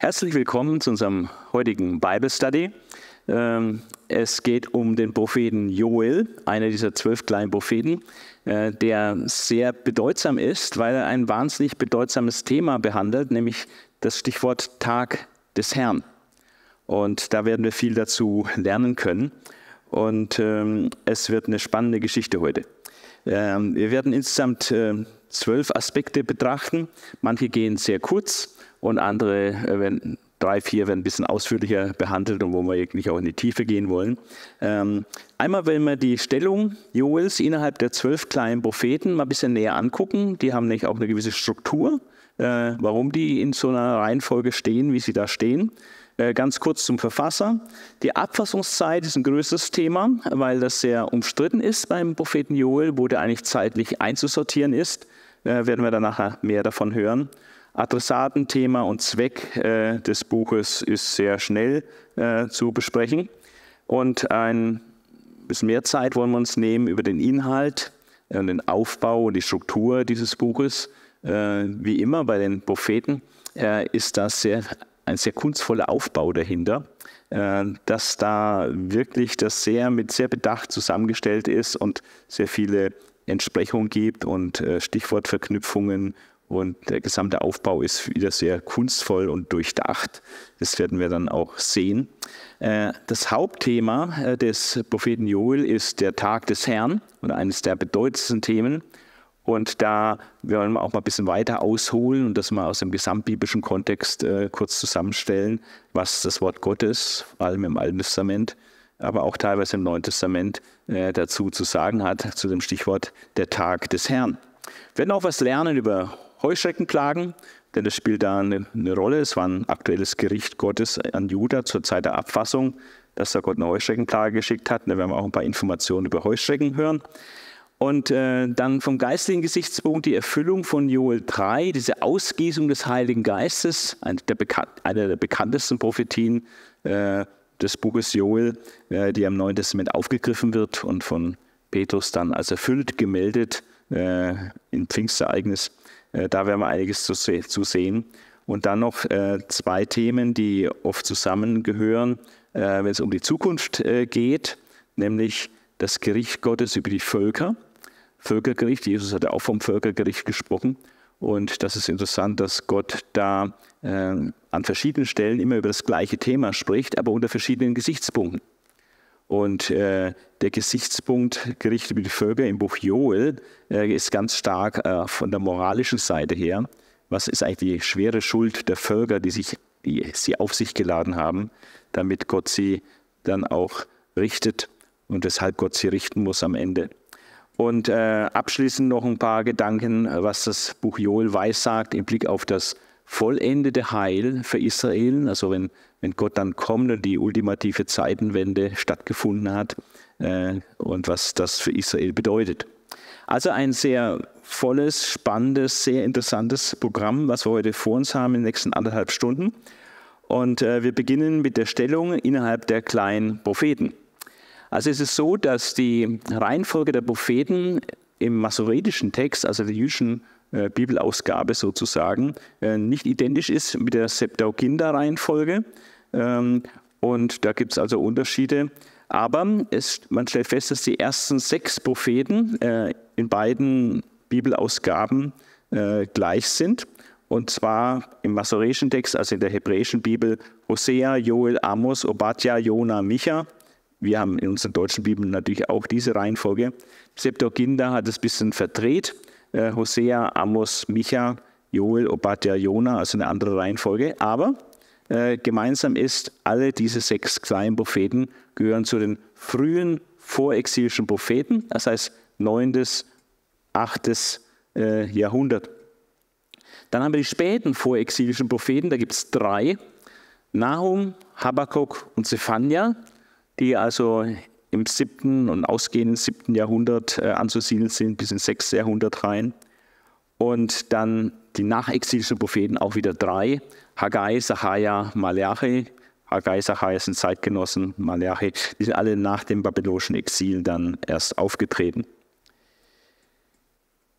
Herzlich willkommen zu unserem heutigen Bible Study. Ähm, es geht um den Propheten Joel, einer dieser zwölf kleinen Propheten, äh, der sehr bedeutsam ist, weil er ein wahnsinnig bedeutsames Thema behandelt, nämlich das Stichwort Tag des Herrn. Und da werden wir viel dazu lernen können. Und ähm, es wird eine spannende Geschichte heute. Ähm, wir werden insgesamt äh, zwölf Aspekte betrachten. Manche gehen sehr kurz, und andere äh, werden drei, vier werden ein bisschen ausführlicher behandelt und wo wir nicht auch in die Tiefe gehen wollen. Ähm, einmal, wenn wir die Stellung Joels innerhalb der zwölf kleinen Propheten mal ein bisschen näher angucken, die haben nämlich auch eine gewisse Struktur, äh, warum die in so einer Reihenfolge stehen, wie sie da stehen. Äh, ganz kurz zum Verfasser. Die Abfassungszeit ist ein größeres Thema, weil das sehr umstritten ist beim Propheten Joel, wo der eigentlich zeitlich einzusortieren ist. Äh, werden wir dann nachher mehr davon hören. Adressatenthema und Zweck äh, des Buches ist sehr schnell äh, zu besprechen. Und ein bisschen mehr Zeit wollen wir uns nehmen über den Inhalt, äh, den Aufbau und die Struktur dieses Buches. Äh, wie immer bei den Propheten äh, ist das sehr, ein sehr kunstvoller Aufbau dahinter, äh, dass da wirklich das sehr mit sehr Bedacht zusammengestellt ist und sehr viele Entsprechungen gibt und Stichwortverknüpfungen und der gesamte Aufbau ist wieder sehr kunstvoll und durchdacht. Das werden wir dann auch sehen. Äh, das Hauptthema äh, des Propheten Joel ist der Tag des Herrn und eines der bedeutendsten Themen. Und da wollen wir auch mal ein bisschen weiter ausholen und das mal aus dem gesamtbiblischen Kontext äh, kurz zusammenstellen, was das Wort Gottes, vor allem im Alten Testament, aber auch teilweise im Neuen Testament dazu zu sagen hat, zu dem Stichwort der Tag des Herrn. Wir werden auch was lernen über Heuschreckenklagen, denn das spielt da eine, eine, Rolle. Es war ein aktuelles Gericht Gottes an Juda zur Zeit der Abfassung, dass da Gott eine Heuschreckenklage geschickt hat. Da werden wir auch ein paar Informationen über Heuschrecken hören. Und äh, dann vom geistlichen Gesichtspunkt die Erfüllung von Joel 3, diese Ausgießung des Heiligen Geistes, eine der, bekan eine der bekanntesten Prophetien äh, des Buches Joel, äh, die am Neuen Testament aufgegriffen wird und von Petrus dann als erfüllt gemeldet äh, im Pfingstereignis äh, da werden wir einiges zu, zu sehen. Und dann noch äh, zwei Themen, die oft zusammengehören, äh, wenn es um die Zukunft äh, geht, nämlich das Gericht Gottes über die Völker. Völkergericht, Jesus hat ja auch vom Völkergericht gesprochen. Und das ist interessant, dass Gott da äh, an verschiedenen Stellen immer über das gleiche Thema spricht, aber unter verschiedenen Gesichtspunkten. Und äh, der Gesichtspunkt gerichtet über die Völker im Buch Joel äh, ist ganz stark äh, von der moralischen Seite her. Was ist eigentlich die schwere Schuld der Völker, die, sich, die sie auf sich geladen haben, damit Gott sie dann auch richtet und weshalb Gott sie richten muss am Ende? Und äh, abschließend noch ein paar Gedanken, was das Buch Joel weissagt im Blick auf das vollendete Heil für Israel, also wenn, wenn Gott dann kommt und die ultimative Zeitenwende stattgefunden hat äh, und was das für Israel bedeutet. Also ein sehr volles, spannendes, sehr interessantes Programm, was wir heute vor uns haben in den nächsten anderthalb Stunden. Und äh, wir beginnen mit der Stellung innerhalb der kleinen Propheten. Also es ist so, dass die Reihenfolge der Propheten im masoretischen Text, also der jüdischen äh, Bibelausgabe sozusagen, äh, nicht identisch ist mit der Septuaginta-Reihenfolge. Ähm, und da gibt es also Unterschiede. Aber es, man stellt fest, dass die ersten sechs Propheten äh, in beiden Bibelausgaben äh, gleich sind. Und zwar im masoretischen Text, also in der hebräischen Bibel, Hosea, Joel, Amos, Obadja, Jona, Micha. Wir haben in unseren deutschen Bibeln natürlich auch diese Reihenfolge. Septuaginta hat es ein bisschen verdreht. Äh, Hosea, Amos, Micha, Joel, Obadja, Jona, also eine andere Reihenfolge. Aber äh, gemeinsam ist, alle diese sechs kleinen Propheten gehören zu den frühen vorexilischen Propheten, das heißt 9. bis 8. Jahrhundert. Dann haben wir die späten vorexilischen Propheten, da gibt es drei, Nahum, Habakkuk und Zephania, die also im siebten und ausgehenden siebten Jahrhundert äh, anzusiedeln sind, bis ins sechste Jahrhundert rein. Und dann die nachexilischen Propheten auch wieder drei: Haggai, Sachaja, Malachi. Haggai, Sachaja sind Zeitgenossen, Malachi. Die sind alle nach dem babylonischen Exil dann erst aufgetreten.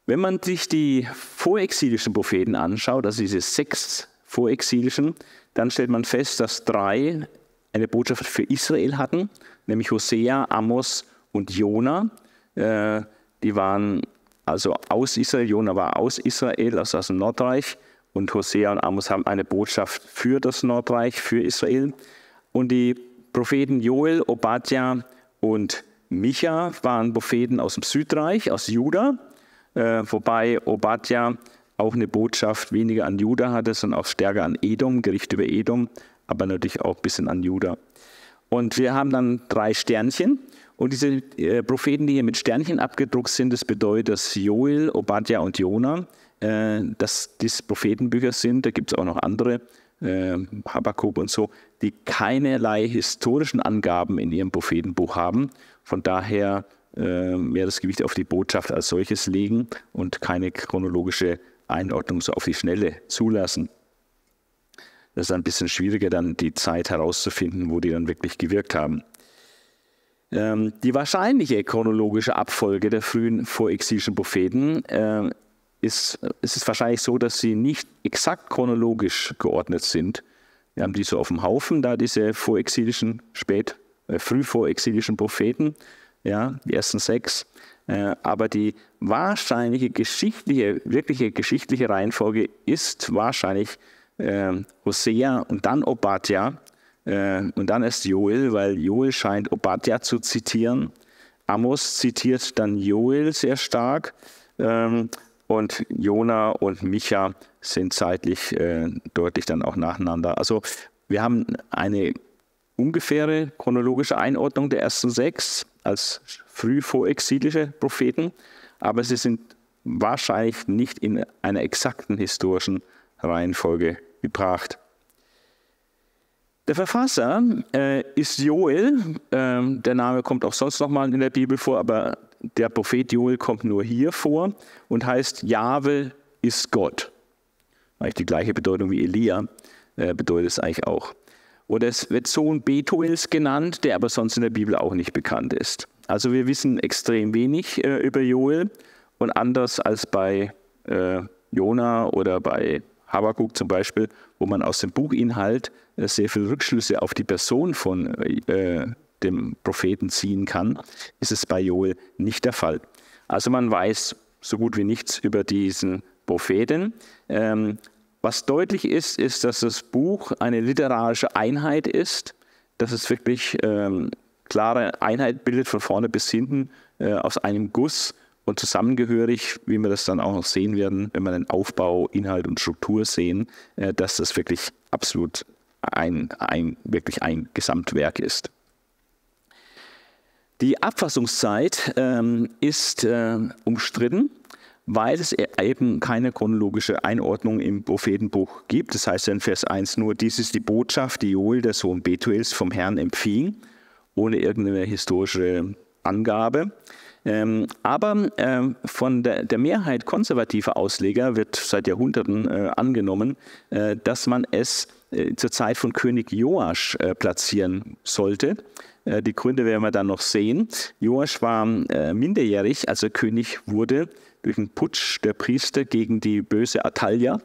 Wenn man sich die vorexilischen Propheten anschaut, also diese sechs vorexilischen, dann stellt man fest, dass drei eine Botschaft für Israel hatten, nämlich Hosea, Amos und Jona. Äh, die waren also aus Israel, Jona war aus Israel, also aus dem Nordreich. Und Hosea und Amos haben eine Botschaft für das Nordreich, für Israel. Und die Propheten Joel, Obadja und Micha waren Propheten aus dem Südreich, aus Juda, äh, wobei Obadja auch eine Botschaft weniger an Juda hatte, sondern auch stärker an Edom, Gericht über Edom, aber natürlich auch ein bisschen an Juda. Und wir haben dann drei Sternchen. Und diese äh, Propheten, die hier mit Sternchen abgedruckt sind, das bedeutet, dass Joel, Obadja und Jona, äh, dass dies Prophetenbücher sind. Da gibt es auch noch andere, äh, Habakkuk und so, die keinerlei historischen Angaben in ihrem Prophetenbuch haben. Von daher äh, mehr das Gewicht auf die Botschaft als solches legen und keine chronologische Einordnung so auf die Schnelle zulassen. Das ist ein bisschen schwieriger, dann die Zeit herauszufinden, wo die dann wirklich gewirkt haben. Ähm, die wahrscheinliche chronologische Abfolge der frühen vorexilischen Propheten äh, ist, es ist wahrscheinlich so, dass sie nicht exakt chronologisch geordnet sind. Wir haben die so auf dem Haufen, da diese vorexilischen, spät, äh, früh vorexilischen Propheten, ja, die ersten sechs. Äh, aber die wahrscheinliche geschichtliche, wirkliche geschichtliche Reihenfolge ist wahrscheinlich äh, Hosea und dann Obadja äh, und dann erst Joel, weil Joel scheint Obadja zu zitieren. Amos zitiert dann Joel sehr stark ähm, und Jona und Micha sind zeitlich äh, deutlich dann auch nacheinander. Also wir haben eine ungefähre chronologische Einordnung der ersten sechs als früh vorexilische Propheten, aber sie sind wahrscheinlich nicht in einer exakten historischen Reihenfolge gebracht. Der Verfasser äh, ist Joel. Ähm, der Name kommt auch sonst nochmal in der Bibel vor, aber der Prophet Joel kommt nur hier vor und heißt Jahwe ist Gott. Eigentlich die gleiche Bedeutung wie Elia äh, bedeutet es eigentlich auch. Oder es wird Sohn Betuels genannt, der aber sonst in der Bibel auch nicht bekannt ist. Also wir wissen extrem wenig äh, über Joel und anders als bei äh, Jona oder bei Habakuk zum Beispiel, wo man aus dem Buchinhalt äh, sehr viele Rückschlüsse auf die Person von äh, dem Propheten ziehen kann, ist es bei Joel nicht der Fall. Also man weiß so gut wie nichts über diesen Propheten. Ähm, was deutlich ist, ist, dass das Buch eine literarische Einheit ist, dass es wirklich ähm, klare Einheit bildet von vorne bis hinten äh, aus einem Guss und zusammengehörig, wie wir das dann auch noch sehen werden, wenn wir den Aufbau, Inhalt und Struktur sehen, äh, dass das wirklich absolut ein, ein, wirklich ein Gesamtwerk ist. Die Abfassungszeit ähm, ist äh, umstritten, weil es e-, eben keine chronologische Einordnung im Prophetenbuch gibt. Das heißt in Vers 1 nur, dies ist die Botschaft, die Joel, der Sohn Betuels, vom Herrn empfing, ohne irgendeine historische Angabe. Ähm, aber äh, von der, der, Mehrheit konservativer Ausleger wird seit Jahrhunderten äh, angenommen, äh, dass man es äh, zur Zeit von König Joasch äh, platzieren sollte. Äh, die Gründe werden wir dann noch sehen. Joasch war minderjährig, als er König wurde durch einen Putsch der Priester gegen die böse Atalia.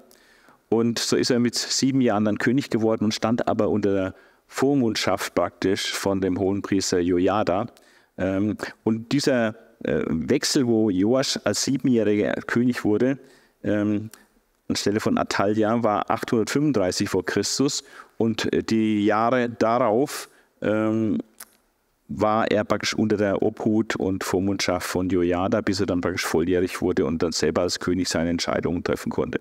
Und so ist er mit sieben Jahren dann König geworden und stand aber unter der Vormundschaft praktisch von dem Hohenpriester Joyada. Ähm, und dieser äh, Wechsel, wo Joasch als Siebenjähriger König wurde, ähm, anstelle von Atalia war 835 vor Christus und äh, die Jahre darauf ähm, war er praktisch unter der Obhut und Vormundschaft von Jojada, bis er dann praktisch volljährig wurde und dann selber als König seine Entscheidungen treffen konnte.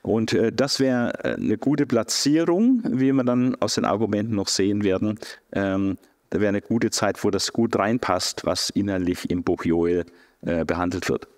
Und äh, das wäre äh, eine gute Platzierung, wie wir dann aus den Argumenten noch sehen werden, ähm, wäre eine gute Zeit, wo das gut reinpasst, was innerlich im Buch Joel äh, behandelt wird.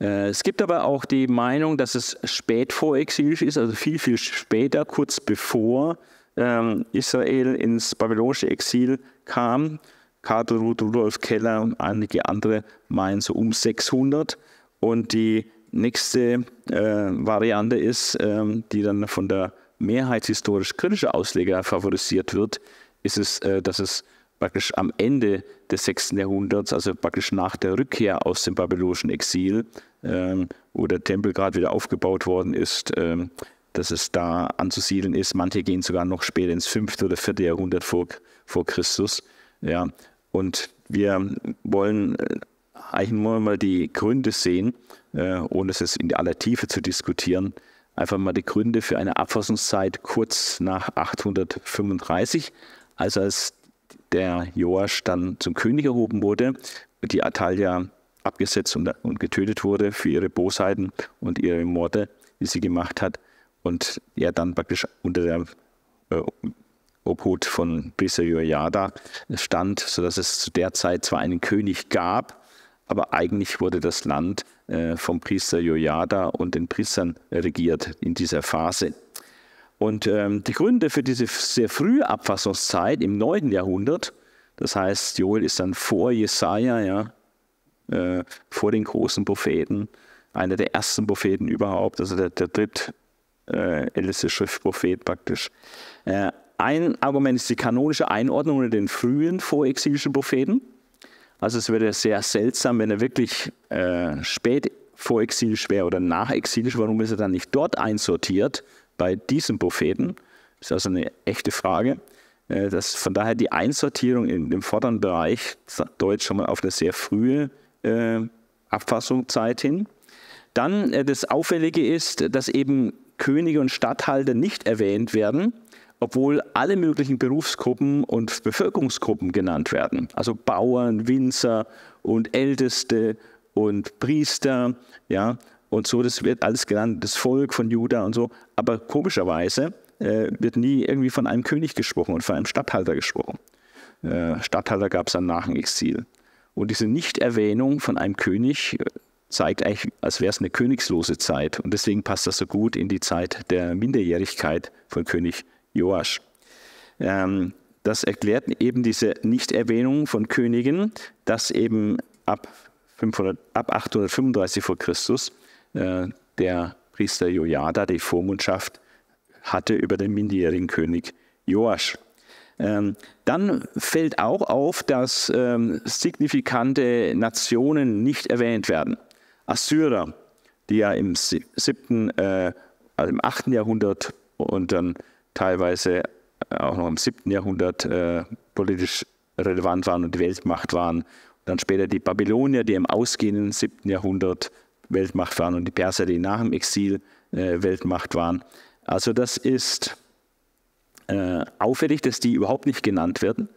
Äh, es gibt aber auch die Meinung, dass es spät vor vorexilisch ist, also viel, viel später, kurz bevor ähm, Israel ins babylonische Exil kam. Karl Rudolf Keller und einige andere meinen so um 600. Und die nächste äh, Variante ist, ähm, die dann von der mehrheitshistorisch kritischen Ausleger favorisiert wird, ist es, äh, dass es praktisch am Ende des 6. Jahrhunderts, also praktisch nach der Rückkehr aus dem babylonischen Exil, ähm, wo der Tempel gerade wieder aufgebaut worden ist, ähm, dass es da anzusiedeln ist. Manche gehen sogar noch später ins 5. oder 4. Jahrhundert vor, vor Christus. Ja. Und wir wollen äh, eigentlich nur mal die Gründe sehen, äh, ohne es in aller Tiefe zu diskutieren, einfach mal die Gründe für eine Abfassungszeit kurz nach 835, also als der Joasch dann zum König erhoben wurde, die Atalia abgesetzt und, und getötet wurde für ihre Bosheiten und ihre Morde, die sie gemacht hat, und er dann praktisch unter der äh, Obhut von Priester Joiada stand, sodass es zu der Zeit zwar einen König gab, aber eigentlich wurde das Land äh, vom Priester Joiada und den Priestern regiert in dieser Phase. Und ähm, die Gründe für diese sehr frühe Abfassungszeit im 9. Jahrhundert, das heißt, Joel ist dann vor Jesaja, ja, äh, vor den großen Propheten, einer der ersten Propheten überhaupt, also der, der dritt äh, Schriftprophet praktisch. Äh, ein Argument ist die kanonische Einordnung unter den frühen vorexilischen Propheten. Also es wäre sehr seltsam, wenn er wirklich äh, spät vorexilisch wäre oder nachexilisch, warum ist er dann nicht dort einsortiert, bei diesen Propheten? Das ist also eine echte Frage. Äh, das, von daher die Einsortierung in dem vorderen Bereich deutet schon mal auf eine sehr frühe äh, Abfassung hin. Dann äh, das Auffällige ist, dass eben Könige und Statthalter nicht erwähnt werden, obwohl alle möglichen Berufsgruppen und Bevölkerungsgruppen genannt werden. Also Bauern, Winzer und Älteste und Priester, ja, und so, das wird alles genannt, das Volk von Juda und so. Aber komischerweise äh, wird nie irgendwie von einem König gesprochen und von einem Statthalter gesprochen. Äh, Statthalter gab es dann nach dem Exil. Und diese Nichterwähnung von einem König äh, zeigt eigentlich, als wäre es eine königslose Zeit. Und deswegen passt das so gut in die Zeit der Minderjährigkeit von König Joasch. Ähm, das erklärt eben diese Nichterwähnung von Königen, dass eben ab, 500, ab 835 vor Christus äh, der Priester Jojada die Vormundschaft hatte über den minderjährigen König Joasch. Ähm, dann fällt auch auf, dass ähm, signifikante Nationen nicht erwähnt werden. Assyrer, die ja im siebten, äh, also im achten Jahrhundert und dann teilweise auch noch im 7. Jahrhundert äh, politisch relevant waren und die Weltmacht waren. Dann später die Babylonier, die im ausgehenden 7. Jahrhundert Weltmacht waren und die Perser, die nach dem Exil äh, Weltmacht waren. Also das ist äh, auffällig, dass die überhaupt nicht genannt werden.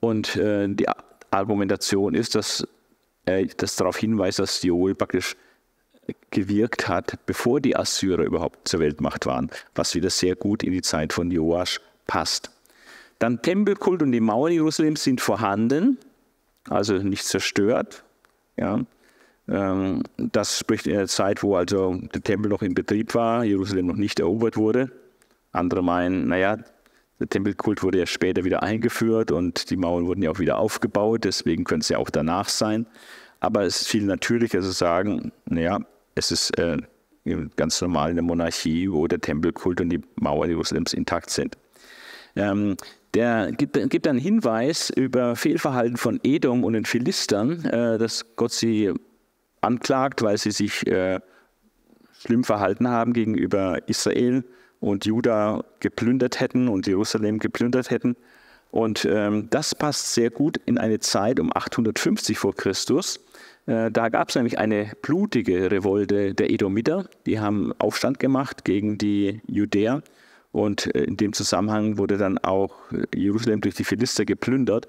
Und äh, die Argumentation ist, dass äh, das darauf hinweist, dass Joel praktisch gewirkt hat, bevor die Assyrer überhaupt zur Weltmacht waren, was wieder sehr gut in die Zeit von Joasch passt. Dann Tempelkult und die Mauern Jerusalems sind vorhanden, also nicht zerstört. Ja. Ähm, das spricht in der Zeit, wo also der Tempel noch in Betrieb war, Jerusalem noch nicht erobert wurde. Andere meinen, naja, der Tempelkult wurde ja später wieder eingeführt und die Mauern wurden ja auch wieder aufgebaut, deswegen könnte es ja auch danach sein. Aber es ist viel natürlicher zu sagen, naja, es ist äh, ganz normal in der Monarchie, wo der Tempelkult und die Mauer Jerusalems intakt sind. Ähm, der gibt, gibt einen Hinweis über Fehlverhalten von Edom und den Philistern, äh, dass Gott sie anklagt, weil sie sich äh, schlimm verhalten haben gegenüber Israel und Juda geplündert hätten und Jerusalem geplündert hätten. Und ähm, das passt sehr gut in eine Zeit um 850 vor Christus. Äh, da gab es nämlich eine blutige Revolte der Edomiter. Die haben Aufstand gemacht gegen die Judäer. Und äh, in dem Zusammenhang wurde dann auch Jerusalem durch die Philister geplündert.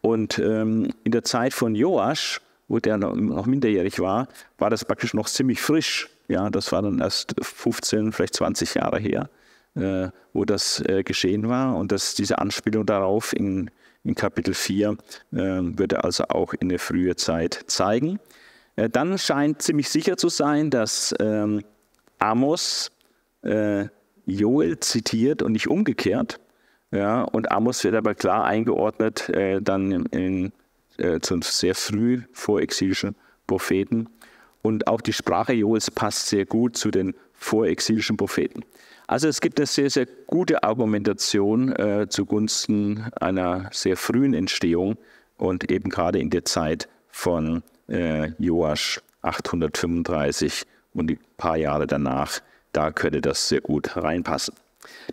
Und ähm, in der Zeit von Joasch wo der noch minderjährig war, war das praktisch noch ziemlich frisch. Ja, das war dann erst 15, vielleicht 20 Jahre her, äh, wo das äh, geschehen war. Und dass diese Anspielung darauf in, in Kapitel 4 äh, würde also auch in der frühe Zeit zeigen. Äh, dann scheint ziemlich sicher zu sein, dass ähm, Amos äh, Joel zitiert und nicht umgekehrt. Ja, und Amos wird aber klar eingeordnet, äh, dann in äh, zum sehr früh vorexilischen Propheten. Und auch die Sprache Joels passt sehr gut zu den vorexilischen Propheten. Also es gibt eine sehr, sehr gute Argumentation äh, zugunsten einer sehr frühen Entstehung und eben gerade in der Zeit von äh, Joasch 835 und die paar Jahre danach, da könnte das sehr gut reinpassen.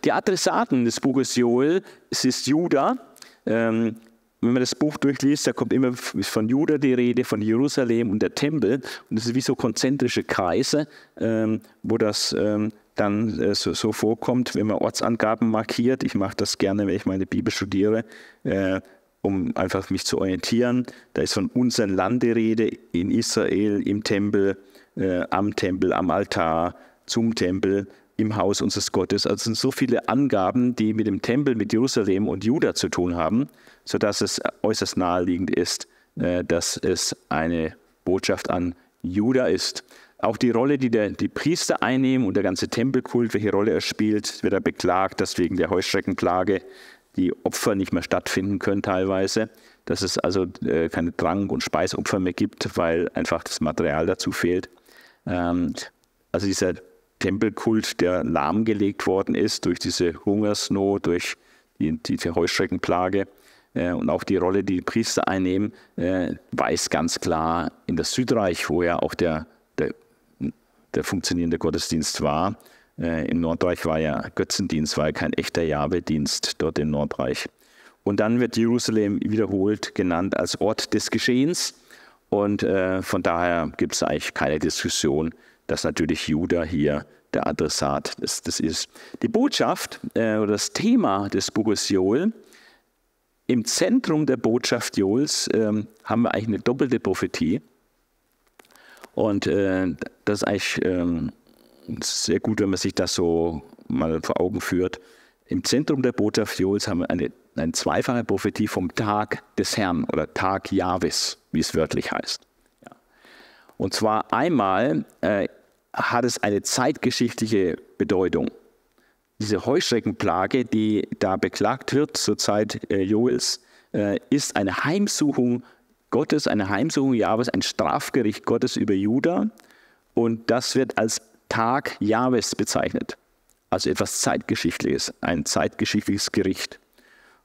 Die Adressaten des Buches Joel, es ist Judah, ähm, wenn man das Buch durchliest, da kommt immer von Juda die Rede, von Jerusalem und der Tempel. Und das ist wie so konzentrische Kreise, ähm, wo das ähm, dann äh, so, so, vorkommt, wenn man Ortsangaben markiert. Ich mache das gerne, wenn ich meine Bibel studiere, äh, um einfach mich zu orientieren. Da ist von unserem Land die Rede, in Israel, im Tempel, äh, am Tempel, am Altar, zum Tempel im Haus unseres Gottes. Also es sind so viele Angaben, die mit dem Tempel, mit Jerusalem und Juda zu tun haben sodass es äußerst naheliegend ist, äh, dass es eine Botschaft an Juda ist. Auch die Rolle, die der, die Priester einnehmen und der ganze Tempelkult, welche Rolle er spielt, wird er beklagt, dass wegen der Heuschreckenplage die Opfer nicht mehr stattfinden können teilweise, dass es also äh, keine Trank- und Speisopfer mehr gibt, weil einfach das Material dazu fehlt. Ähm, also dieser Tempelkult, der lahmgelegt worden ist durch diese Hungersnot, durch die, die, die Heuschreckenplage, äh, und auch die Rolle, die, die Priester einnehmen, äh, weist ganz klar in das Südreich, wo ja auch der, der, der funktionierende Gottesdienst war. Äh, Im Nordreich war ja Götzendienst, war ja kein echter Jahwe-Dienst dort im Nordreich. Und dann wird Jerusalem wiederholt genannt als Ort des Geschehens. Und äh, von daher gibt es eigentlich keine Diskussion, dass natürlich Juda hier der Adressat des, des ist. Die Botschaft äh, oder das Thema des Buches Joel im Zentrum der Botschaft Joels ähm, haben wir eigentlich eine doppelte Prophetie. Und äh, das ist eigentlich ähm, sehr gut, wenn man sich das so mal vor Augen führt. Im Zentrum der Botschaft Joels haben wir eine, eine zweifache Prophetie vom Tag des Herrn oder Tag Jahwes, wie es wörtlich heißt. Ja. Und zwar einmal äh, hat es eine zeitgeschichtliche Bedeutung diese Heuschreckenplage, die da beklagt wird zur Zeit äh, Joels, äh, ist eine Heimsuchung Gottes, eine Heimsuchung Jahwes, ein Strafgericht Gottes über Juda. Und das wird als Tag Jahwes bezeichnet. Also etwas Zeitgeschichtliches, ein zeitgeschichtliches Gericht.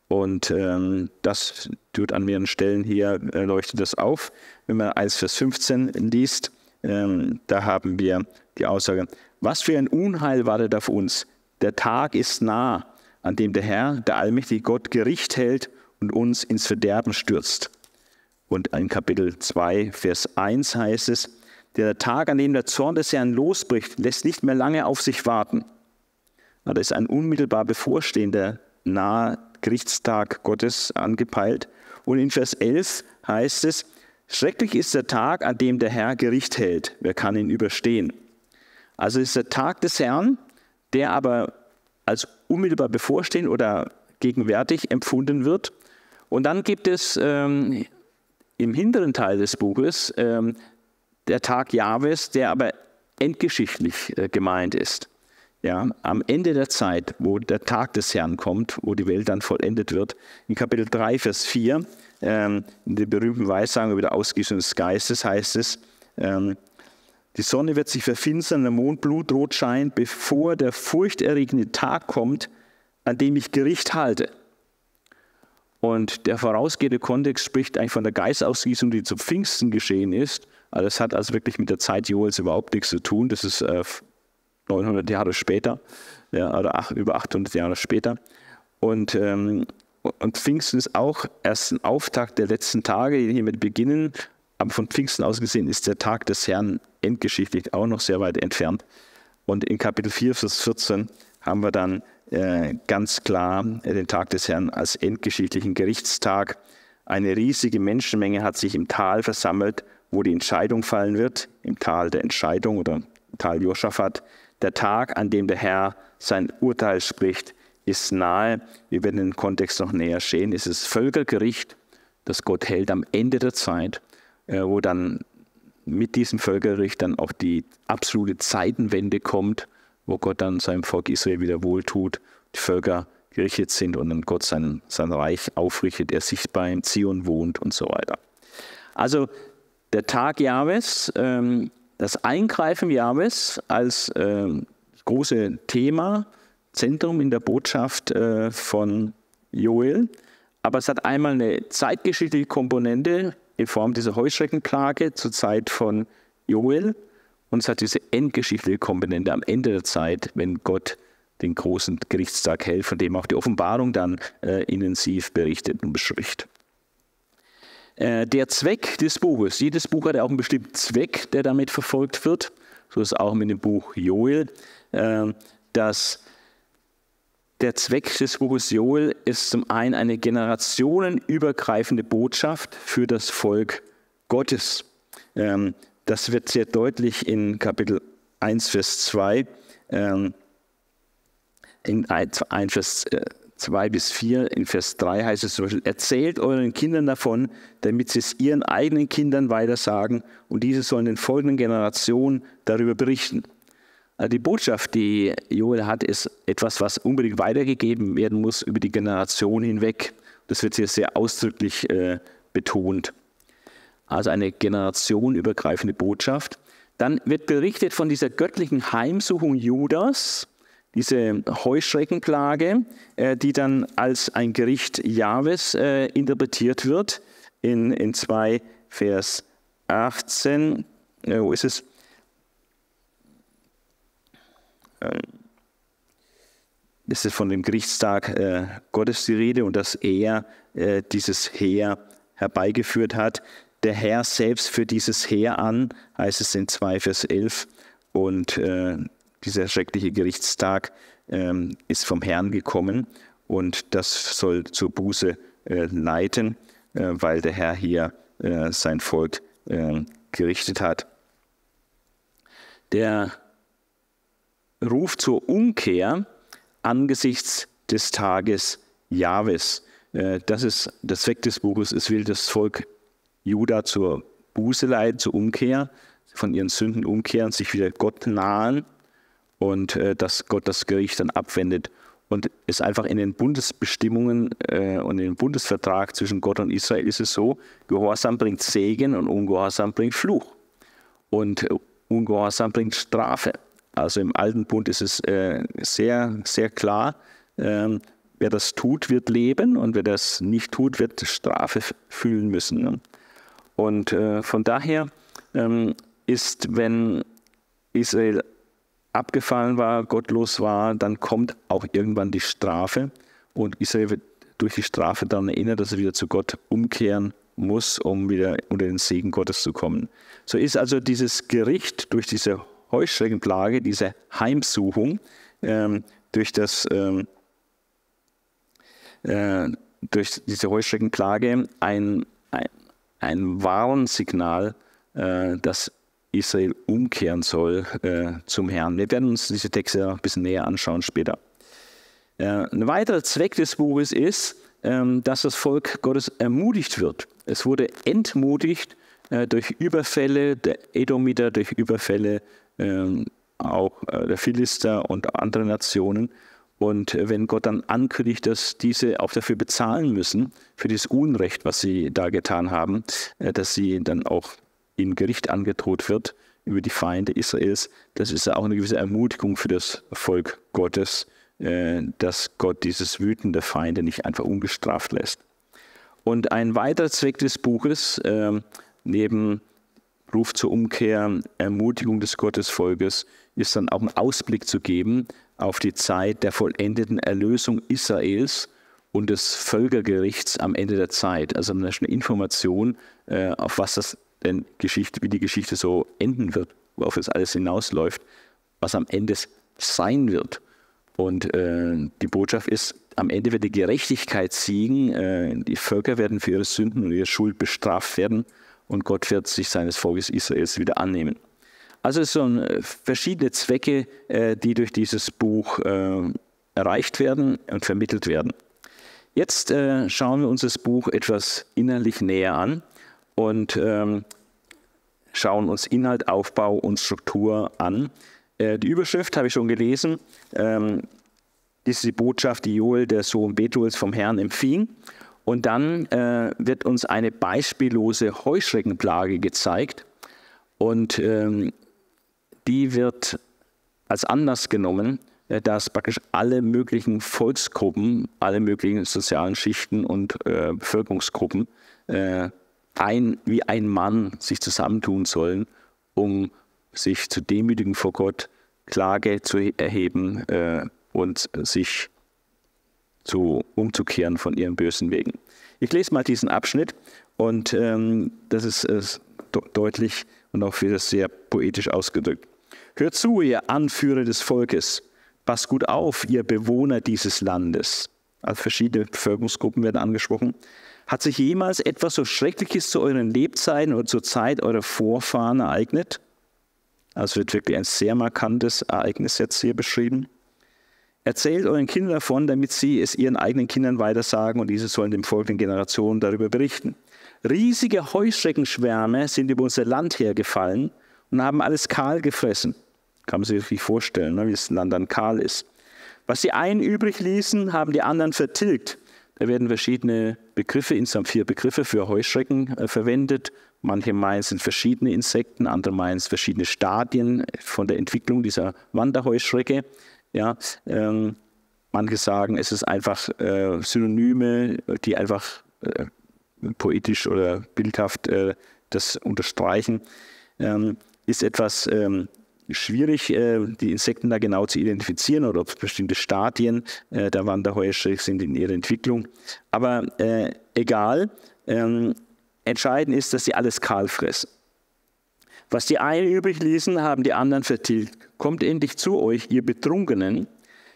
Und ähm, das tut an mehreren Stellen hier, äh, leuchtet das auf. Wenn man 1 Vers 15 liest, ähm, da haben wir die Aussage, was für ein Unheil wartet auf uns, der Tag ist nah, an dem der Herr, der allmächtige Gott, Gericht hält und uns ins Verderben stürzt. Und in Kapitel 2, Vers 1 heißt es, der Tag, an dem der Zorn des Herrn losbricht, lässt nicht mehr lange auf sich warten. Da ist ein unmittelbar bevorstehender, naher Gerichtstag Gottes angepeilt. Und in Vers 11 heißt es, schrecklich ist der Tag, an dem der Herr Gericht hält. Wer kann ihn überstehen? Also ist der Tag des Herrn, der aber als unmittelbar bevorstehend oder gegenwärtig empfunden wird. Und dann gibt es ähm, im hinteren Teil des Buches ähm, der Tag Jahwes, der aber endgeschichtlich äh, gemeint ist. Ja, am Ende der Zeit, wo der Tag des Herrn kommt, wo die Welt dann vollendet wird, in Kapitel 3, Vers 4, ähm, in den berühmten Weissagen über die Ausgießung des Geistes heißt es, ähm, die Sonne wird sich verfinstern, der Mond blutrot scheint, bevor der furchterregende Tag kommt, an dem ich Gericht halte. Und der vorausgehende Kontext spricht eigentlich von der Geistausgießung, die zu Pfingsten geschehen ist. Also das hat also wirklich mit der Zeit Joels überhaupt nichts zu tun. Das ist äh, 900 Jahre später ja, oder ach, über 800 Jahre später. Und, ähm, und Pfingsten ist auch erst ein Auftakt der letzten Tage, die hiermit beginnen. Aber von Pfingsten aus gesehen ist der Tag des Herrn endgeschichtlich auch noch sehr weit entfernt. Und in Kapitel 4, Vers 14 haben wir dann äh, ganz klar äh, den Tag des Herrn als endgeschichtlichen Gerichtstag. Eine riesige Menschenmenge hat sich im Tal versammelt, wo die Entscheidung fallen wird, im Tal der Entscheidung oder Tal Josaphat. Der Tag, an dem der Herr sein Urteil spricht, ist nahe. Wir werden den Kontext noch näher sehen. Es ist Völkergericht, das Gott hält am Ende der Zeit, äh, wo dann mit diesem Völkerrecht dann auch die absolute Zeitenwende kommt, wo Gott dann seinem Volk Israel wieder wohltut, die Völker gerichtet sind und dann Gott sein, sein Reich aufrichtet, er sichtbar in Zion wohnt und so weiter. Also der Tag Jahwes, ähm, das Eingreifen Jahwes als ähm, große Thema, Zentrum in der Botschaft äh, von Joel. Aber es hat einmal eine zeitgeschichtliche Komponente, in Form dieser Heuschreckenplage zur Zeit von Joel. Und es hat diese endgeschichtliche Komponente am Ende der Zeit, wenn Gott den großen Gerichtstag hält, von dem auch die Offenbarung dann äh, intensiv berichtet und bespricht. Äh, der Zweck des Buches, jedes Buch hat ja auch einen bestimmten Zweck, der damit verfolgt wird. So ist es auch mit dem Buch Joel, äh, dass der Zweck des Buches Joel ist zum einen eine generationenübergreifende Botschaft für das Volk Gottes. Ähm, das wird sehr deutlich in Kapitel 1, Vers 2, ähm, in 1, Vers 2 äh, bis 4, in Vers 3 heißt es zum Beispiel, erzählt euren Kindern davon, damit sie es ihren eigenen Kindern weitersagen und diese sollen den folgenden Generationen darüber berichten. Äh, die Botschaft, die Joel hat, ist etwas, was unbedingt weitergegeben werden muss über die Generation hinweg. Das wird hier sehr ausdrücklich äh, betont. Also eine generationübergreifende Botschaft. Dann wird berichtet von dieser göttlichen Heimsuchung Judas, diese Heuschreckenplage, äh, die dann als ein Gericht Jahwes äh, interpretiert wird in, in 2 Vers 18. Äh, wo ist es? Ähm, es ist von dem Gerichtstag äh, Gottes die Rede und dass er äh, dieses Heer herbeigeführt hat. Der Herr selbst führt dieses Heer an, heißt es in 2 Vers 11. Und äh, dieser schreckliche Gerichtstag ähm, ist vom Herrn gekommen und das soll zur Buße äh, leiten, äh, weil der Herr hier äh, sein Volk ähm, gerichtet hat. Der Ruf zur Umkehr angesichts des Tages Jahwes. Äh, das ist der Zweck des Buches. Es will das Volk Juda zur Buße leiten, zur Umkehr, von ihren Sünden umkehren, sich wieder Gott nahen und äh, dass Gott das Gericht dann abwendet und es einfach in den Bundesbestimmungen äh, und in den Bundesvertrag zwischen Gott und Israel ist es so, Gehorsam bringt Segen und Ungehorsam bringt Fluch. Und Ungehorsam bringt Strafe. Also im Alten Bund ist es äh, sehr, sehr klar, ähm, wer das tut, wird leben und wer das nicht tut, wird Strafe fühlen müssen. Ne? Und äh, von daher ähm, ist, wenn Israel abgefallen war, gottlos war, dann kommt auch irgendwann die Strafe und Israel wird durch die Strafe daran erinnert, dass er wieder zu Gott umkehren muss, um wieder unter den Segen Gottes zu kommen. So ist also dieses Gericht durch diese Heuschreckenplage, diese Heimsuchung ähm, durch das ähm, äh, durch diese Heuschreckenplage ein, ein, ein Warnsignal, äh, dass Israel umkehren soll äh, zum Herrn. Wir werden uns diese Texte ein bisschen näher anschauen später. Äh, ein weiterer Zweck des Buches ist, ähm, dass das Volk Gottes ermutigt wird. Es wurde entmutigt äh, durch Überfälle der Edomiter, durch Überfälle der ähm, auch äh, der Philister und andere Nationen. Und äh, wenn Gott dann ankündigt, dass diese auch dafür bezahlen müssen, für das Unrecht, was sie da getan haben, äh, dass sie dann auch in Gericht angedroht wird über die Feinde Israels, das ist ja auch eine gewisse Ermutigung für das Volk Gottes, dass Gott dieses Wüten der Feinde nicht einfach ungestraft lässt. Und ein weiterer Zweck des Buches, ähm, neben Ruf zur Umkehr, Ermutigung des Gottesvolkes, ist dann auch ein Ausblick zu geben auf die Zeit der vollendeten Erlösung Israels und des Völkergerichts am Ende der Zeit. Also eine Information, äh, auf was das denn Geschichte, wie die Geschichte so enden wird, worauf es alles hinausläuft, was am Ende sein wird. Und äh, die Botschaft ist, am Ende wird die Gerechtigkeit siegen, äh, die Völker werden für ihre Sünden und ihre Schuld bestraft werden und Gott wird sich seines Volkes Israels wieder annehmen. Also es sind äh, verschiedene Zwecke, äh, die durch dieses Buch äh, erreicht werden und vermittelt werden. Jetzt schauen wir uns das Buch etwas innerlich näher an und ähm, schauen uns Inhalt, Aufbau und Struktur an. Die Überschrift habe ich schon gelesen. Ähm, das ist die Botschaft, die Joel, der Sohn Betuels, vom Herrn empfing. Und dann äh, wird uns eine beispiellose Heuschreckenplage gezeigt und ähm, die wird als Anlass genommen, äh, dass praktisch alle möglichen Volksgruppen, alle möglichen sozialen Schichten und äh, Bevölkerungsgruppen äh, ein, wie ein Mann sich zusammentun sollen, um sich zu demütigen vor Gott, Klage zu erheben äh, und sich zu zu umzukehren von ihren bösen Wegen. Ich lese mal diesen Abschnitt und ähm, das ist, ist äh, deutlich und auch wieder sehr poetisch ausgedrückt. Hört zu, ihr Anführer des Volkes. Passt gut auf, ihr Bewohner dieses Landes. Also verschiedene Bevölkerungsgruppen werden angesprochen. Hat sich jemals etwas so Schreckliches zu euren Lebzeiten oder zur Zeit eurer Vorfahren ereignet? Also wird wirklich ein sehr markantes Ereignis jetzt hier beschrieben. Erzählt euren Kindern davon, damit sie es ihren eigenen Kindern weitersagen und diese sollen den folgenden Generationen darüber berichten. Riesige Heuschreckenschwärme sind über unser Land hergefallen und haben alles kahl gefressen. Kann man sich wirklich vorstellen, ne, wie das Land dann kahl ist. Was die einen übrig ließen, haben die anderen vertilgt. Da werden verschiedene Begriffe, insgesamt vier Begriffe für Heuschrecken äh, verwendet. Manche meinen, es sind verschiedene Insekten, andere meinen, es verschiedene Stadien äh, von der Entwicklung dieser Wanderheuschrecke. Ja, ähm, manche sagen, es ist einfach äh, Synonyme, die einfach äh, poetisch oder bildhaft äh, das unterstreichen. Ähm, ist etwas ähm, schwierig, äh, die Insekten da genau zu identifizieren oder bestimmte Stadien äh, der Wanderheusche sind in ihrer Entwicklung. Aber äh, egal, ähm, entscheidend ist, dass sie alles kahl fressen. Was die einen übrig ließen, haben die anderen vertilgt Kommt endlich zu euch, ihr Betrunkenen,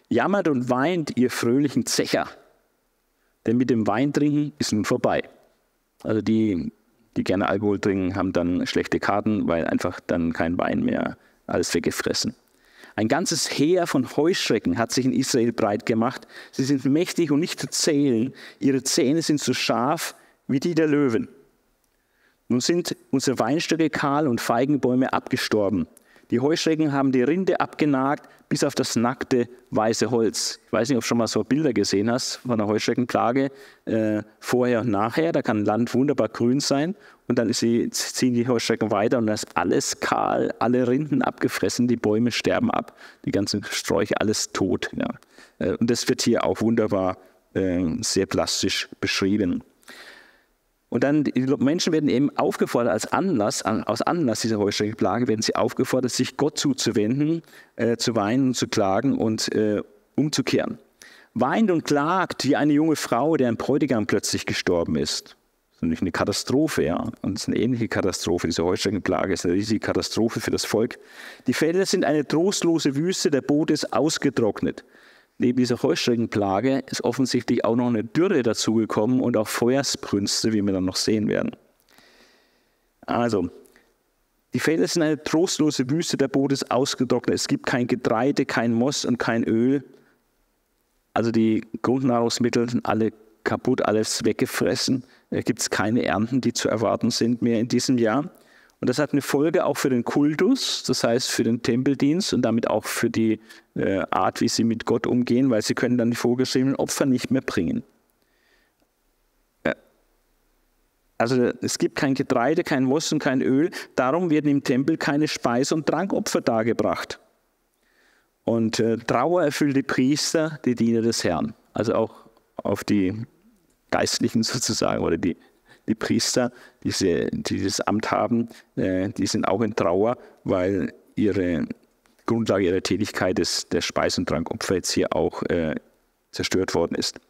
jammert und weint, ihr fröhlichen Zecher. Denn mit dem Weintrinken ist nun vorbei. Also die, die gerne Alkohol trinken, haben dann schlechte Karten, weil einfach dann kein Wein mehr alles weggefressen. Ein ganzes Heer von Heuschrecken hat sich in Israel breit gemacht. Sie sind mächtig und nicht zu zählen. Ihre Zähne sind so scharf wie die der Löwen. Nun sind unsere Weinstöcke kahl und Feigenbäume abgestorben. Die Heuschrecken haben die Rinde abgenagt bis auf das nackte weiße Holz. Ich weiß nicht, ob du schon mal so Bilder gesehen hast von der Heuschreckenplage, äh, vorher und nachher. Da kann Land wunderbar grün sein und dann sie, ziehen die Heuschrecken weiter und dann ist alles kahl, alle Rinden abgefressen, die Bäume sterben ab, die ganzen Sträuche, alles tot. Ja. Äh, und das wird hier auch wunderbar äh, sehr plastisch beschrieben. Und dann die Menschen werden eben aufgefordert, als Anlass, an, aus Anlass dieser Heuschreckenplage werden sie aufgefordert, sich Gott zuzuwenden, äh, zu weinen, zu klagen und äh, umzukehren. Weint und klagt wie eine junge Frau, deren Bräutigam plötzlich gestorben ist. Das ist nämlich eine Katastrophe, ja. Und es ist eine ähnliche Katastrophe. Diese Heuschreckenplage ist eine riesige Katastrophe für das Volk. Die Felder sind eine trostlose Wüste, der Boot ist ausgetrocknet. Neben dieser Heuschreckenplage ist offensichtlich auch noch eine Dürre dazugekommen und auch Feuersbrünste, wie wir dann noch sehen werden. Also, die Felder sind eine trostlose Wüste, der Boden ist ausgetrocknet, es gibt kein Getreide, kein Moss und kein Öl. Also die Grundnahrungsmittel sind alle kaputt, alles weggefressen. Da gibt es keine Ernten, die zu erwarten sind mehr in diesem Jahr. Und das hat eine Folge auch für den Kultus, das heißt für den Tempeldienst und damit auch für die äh, Art, wie sie mit Gott umgehen, weil sie können dann die vorgeschriebenen Opfer nicht mehr bringen. Äh, also es gibt kein Getreide, kein Moss und kein Öl, darum werden im Tempel keine Speise- und Trankopfer dargebracht. Und äh, Trauer erfüllt die Priester, die Diener des Herrn. Also auch auf die Geistlichen sozusagen oder die die Priester, diese, dieses Amt haben, äh, die sind auch in Trauer, weil ihre Grundlage ihrer Tätigkeit ist der Speis- und Trankopfer jetzt hier auch äh, zerstört worden ist.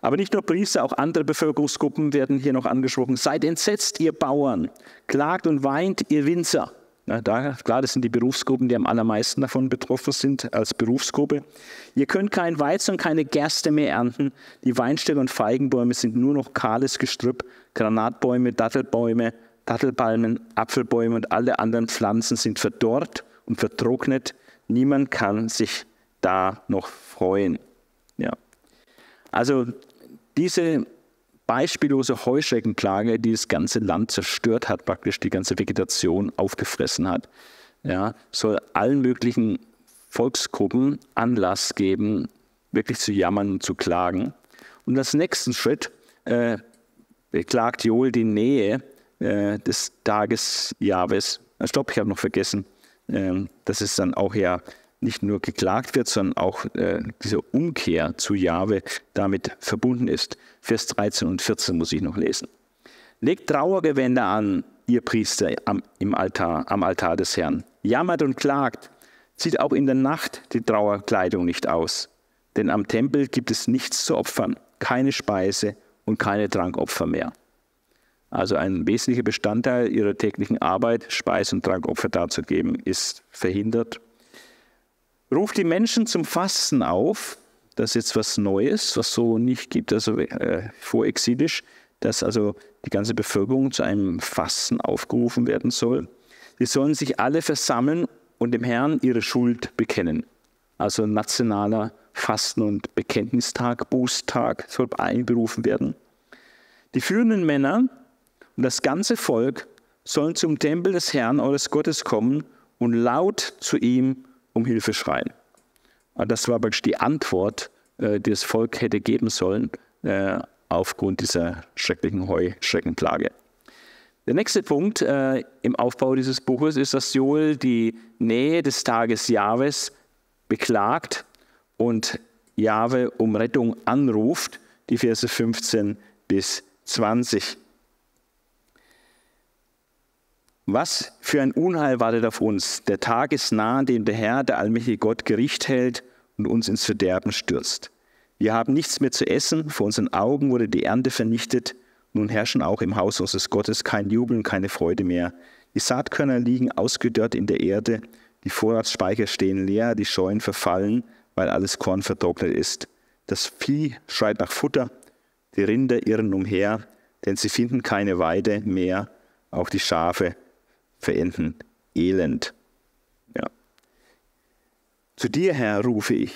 Aber nicht nur Priester, auch andere Bevölkerungsgruppen werden hier noch angesprochen. Seid entsetzt, ihr Bauern, klagt und weint, ihr Winzer. Na, da, klar, das sind die Berufsgruppen, die am allermeisten davon betroffen sind, als Berufsgruppe. Ihr könnt kein Weizen und keine Gerste mehr ernten. Die Weinstöcke und Feigenbäume sind nur noch kahles Gestrüpp. Granatbäume, Dattelbäume, Dattelpalmen, Apfelbäume und alle anderen Pflanzen sind verdorrt und vertrocknet. Niemand kann sich da noch freuen. Ja. Also diese beispiellose Heuschreckenklage, die das ganze Land zerstört hat, praktisch die ganze Vegetation aufgefressen hat, ja, soll allen möglichen Volksgruppen Anlass geben, wirklich zu jammern und zu klagen. Und als nächsten Schritt äh, beklagt Joel die Nähe äh, des Tages Jahres. Stopp, ich habe noch vergessen. Ähm, das ist dann auch ja nicht nur geklagt wird, sondern auch äh, diese Umkehr zu Jahwe damit verbunden ist. Vers 13 und 14 muss ich noch lesen. Legt Trauergewänder an, ihr Priester am, im Altar, am Altar des Herrn. Jammert und klagt, zieht auch in der Nacht die Trauerkleidung nicht aus. Denn am Tempel gibt es nichts zu opfern, keine Speise und keine Trankopfer mehr. Also ein wesentlicher Bestandteil ihrer täglichen Arbeit, Speis- und Trankopfer darzugeben, ist verhindert ruft die Menschen zum Fasten auf. Das ist jetzt was Neues, was so nicht gibt, also äh, vorexilisch, dass also die ganze Bevölkerung zu einem Fasten aufgerufen werden soll. Sie sollen sich alle versammeln und dem Herrn ihre Schuld bekennen. Also nationaler Fasten- und Bekenntnistag, Bußtag soll einberufen werden. Die führenden Männer und das ganze Volk sollen zum Tempel des Herrn eures Gottes kommen und laut zu ihm um Hilfe schreien. Ah, das war praktisch die Antwort, äh, die das Volk hätte geben sollen äh, aufgrund dieser schrecklichen Heuschreckenplage. Der nächste Punkt äh, im Aufbau dieses Buches ist, dass Joel die Nähe des Tages Jahres beklagt und Jahwe um Rettung anruft, die Verse 15 bis 20. Was für ein Unheil wartet auf uns. Der Tag ist nah, an dem der Herr, der allmächtige Gott, Gericht hält und uns ins Verderben stürzt. Wir haben nichts mehr zu essen, vor unseren Augen wurde die Ernte vernichtet. Nun herrschen auch im Haus unseres Gottes kein Jubeln, keine Freude mehr. Die Saatkörner liegen ausgedörrt in der Erde, die Vorratsspeicher stehen leer, die Scheuen verfallen, weil alles Korn vertrocknet ist. Das Vieh schreit nach Futter, die Rinder irren umher, denn sie finden keine Weide mehr, auch die Schafe verenden Elend. Ja. Zu dir, Herr, rufe ich.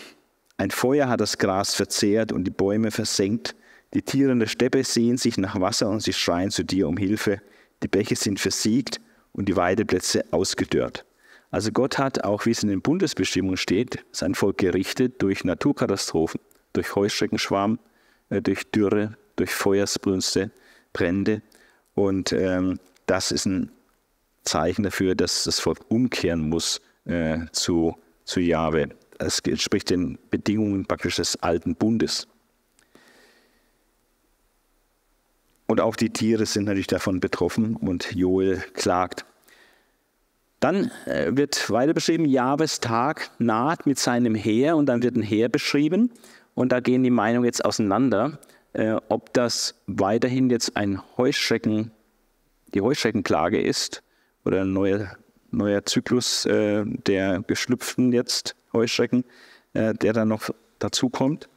Ein Feuer hat das Gras verzehrt und die Bäume versenkt. Die Tiere in der Steppe sehen sich nach Wasser und sie schreien zu dir um Hilfe. Die Bäche sind versiegt und die Weideplätze ausgedörrt. Also Gott hat, auch wie es in den Bundesbestimmungen steht, sein Volk gerichtet durch Naturkatastrophen, durch Heuschreckenschwarm, äh, durch Dürre, durch Feuersbrünste, Brände. Und ähm, das ist ein Zeichen dafür, dass das Volk umkehren muss äh, zu, zu Jahwe. Es entspricht den Bedingungen praktisch des alten Bundes. Und auch die Tiere sind natürlich davon betroffen und Joel klagt. Dann äh, wird weiter beschrieben, Jahwes Tag naht mit seinem Heer und dann wird ein Heer beschrieben. Und da gehen die Meinungen jetzt auseinander, äh, ob das weiterhin jetzt ein Heuschrecken, die Heuschreckenklage ist oder ein neuer, neuer Zyklus äh, der geschlüpften jetzt Heuschrecken, äh, der dann noch dazukommt,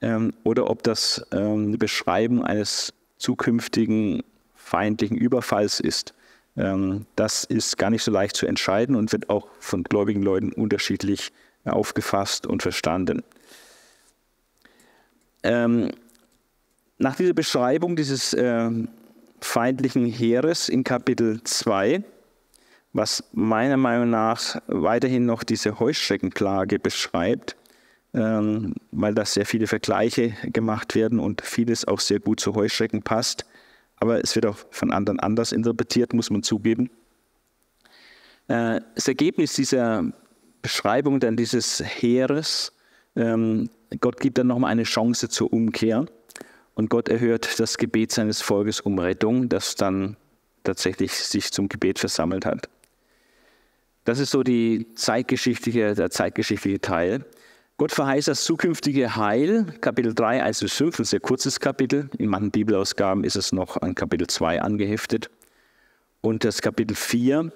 ähm, oder ob das ähm, Beschreiben eines zukünftigen feindlichen Überfalls ist. Ähm, das ist gar nicht so leicht zu entscheiden und wird auch von gläubigen Leuten unterschiedlich aufgefasst und verstanden. Ähm, nach dieser Beschreibung dieses äh, feindlichen Heeres in Kapitel 2 was meiner Meinung nach weiterhin noch diese Heuschreckenklage beschreibt, ähm, weil da sehr viele Vergleiche gemacht werden und vieles auch sehr gut zu Heuschrecken passt. Aber es wird auch von anderen anders interpretiert, muss man zugeben. Äh, das Ergebnis dieser Beschreibung dann dieses Heeres, ähm, Gott gibt dann nochmal eine Chance zur Umkehr und Gott erhört das Gebet seines Volkes um Rettung, das dann tatsächlich sich zum Gebet versammelt hat. Das ist so die zeitgeschichtliche, der zeitgeschichtliche Teil. Gott verheißt das zukünftige Heil, Kapitel 3, 1 bis 5, ein sehr kurzes Kapitel. In manchen Bibelausgaben ist es noch an Kapitel 2 angeheftet. Und das Kapitel 4,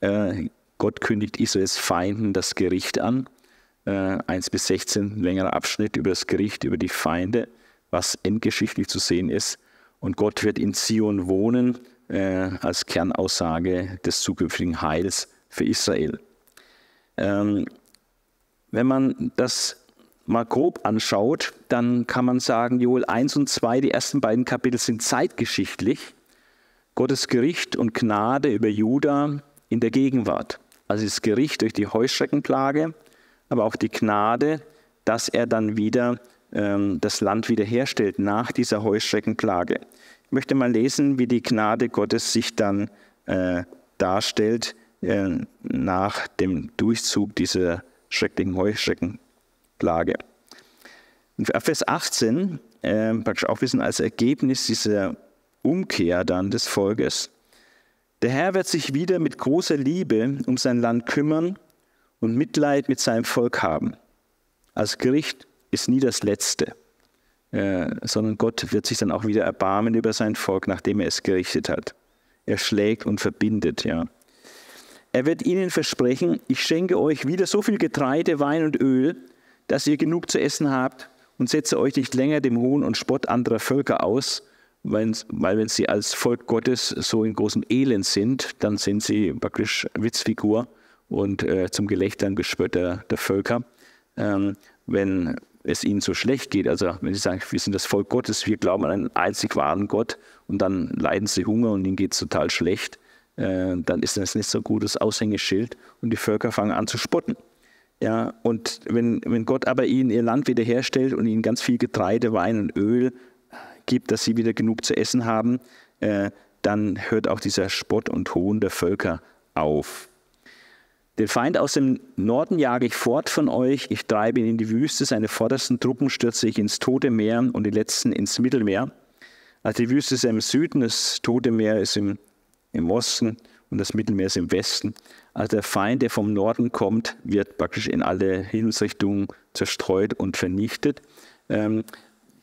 äh, Gott kündigt Israels Feinden das Gericht an. Äh, 1 bis 16, längerer Abschnitt über das Gericht, über die Feinde, was endgeschichtlich zu sehen ist. Und Gott wird in Zion wohnen, äh, als Kernaussage des zukünftigen Heils für Israel. Ähm, wenn man das mal grob anschaut, dann kann man sagen, Joel 1 und 2, die ersten beiden Kapitel sind zeitgeschichtlich. Gottes Gericht und Gnade über Juda in der Gegenwart. Also das Gericht durch die Heuschreckenplage, aber auch die Gnade, dass er dann wieder ähm, das Land wiederherstellt nach dieser Heuschreckenplage. Ich möchte mal lesen, wie die Gnade Gottes sich dann äh, darstellt äh, nach dem Durchzug dieser schrecklichen Heuschreckenplage. Vers 18, äh, praktisch auch wissen, als Ergebnis dieser Umkehr dann des Volkes, der Herr wird sich wieder mit großer Liebe um sein Land kümmern und Mitleid mit seinem Volk haben. Als Gericht ist nie das Letzte, äh, sondern Gott wird sich dann auch wieder erbarmen über sein Volk, nachdem er es gerichtet hat. Er schlägt und verbindet, ja. Er wird ihnen versprechen, ich schenke euch wieder so viel Getreide, Wein und Öl, dass ihr genug zu essen habt und setze euch nicht länger dem Hohn und Spott anderer Völker aus, weil, wenn sie als Volk Gottes so in großem Elend sind, dann sind sie praktisch Witzfigur und äh, zum Gelächtern Gespötter der Völker. Ähm, wenn es ihnen so schlecht geht, also wenn sie sagen, wir sind das Volk Gottes, wir glauben an einen einzig wahren Gott und dann leiden sie Hunger und ihnen geht es total schlecht, äh, dann ist das nicht so gutes Aushängeschild und die Völker fangen an zu spotten. Ja, und wenn, wenn Gott aber ihnen ihr Land wiederherstellt und ihnen ganz viel Getreide, Wein und Öl gibt, dass sie wieder genug zu essen haben, äh, dann hört auch dieser Spott und Hohn der Völker auf. Den Feind aus dem Norden jage ich fort von euch, ich treibe ihn in die Wüste, seine vordersten Truppen stürze ich ins Tote Meer und die letzten ins Mittelmeer. Also die Wüste ist im Süden, das Tote Meer ist im im Osten und das Mittelmeer ist im Westen. Also der Feind, der vom Norden kommt, wird praktisch in alle Himmelsrichtungen zerstreut und vernichtet. Ähm,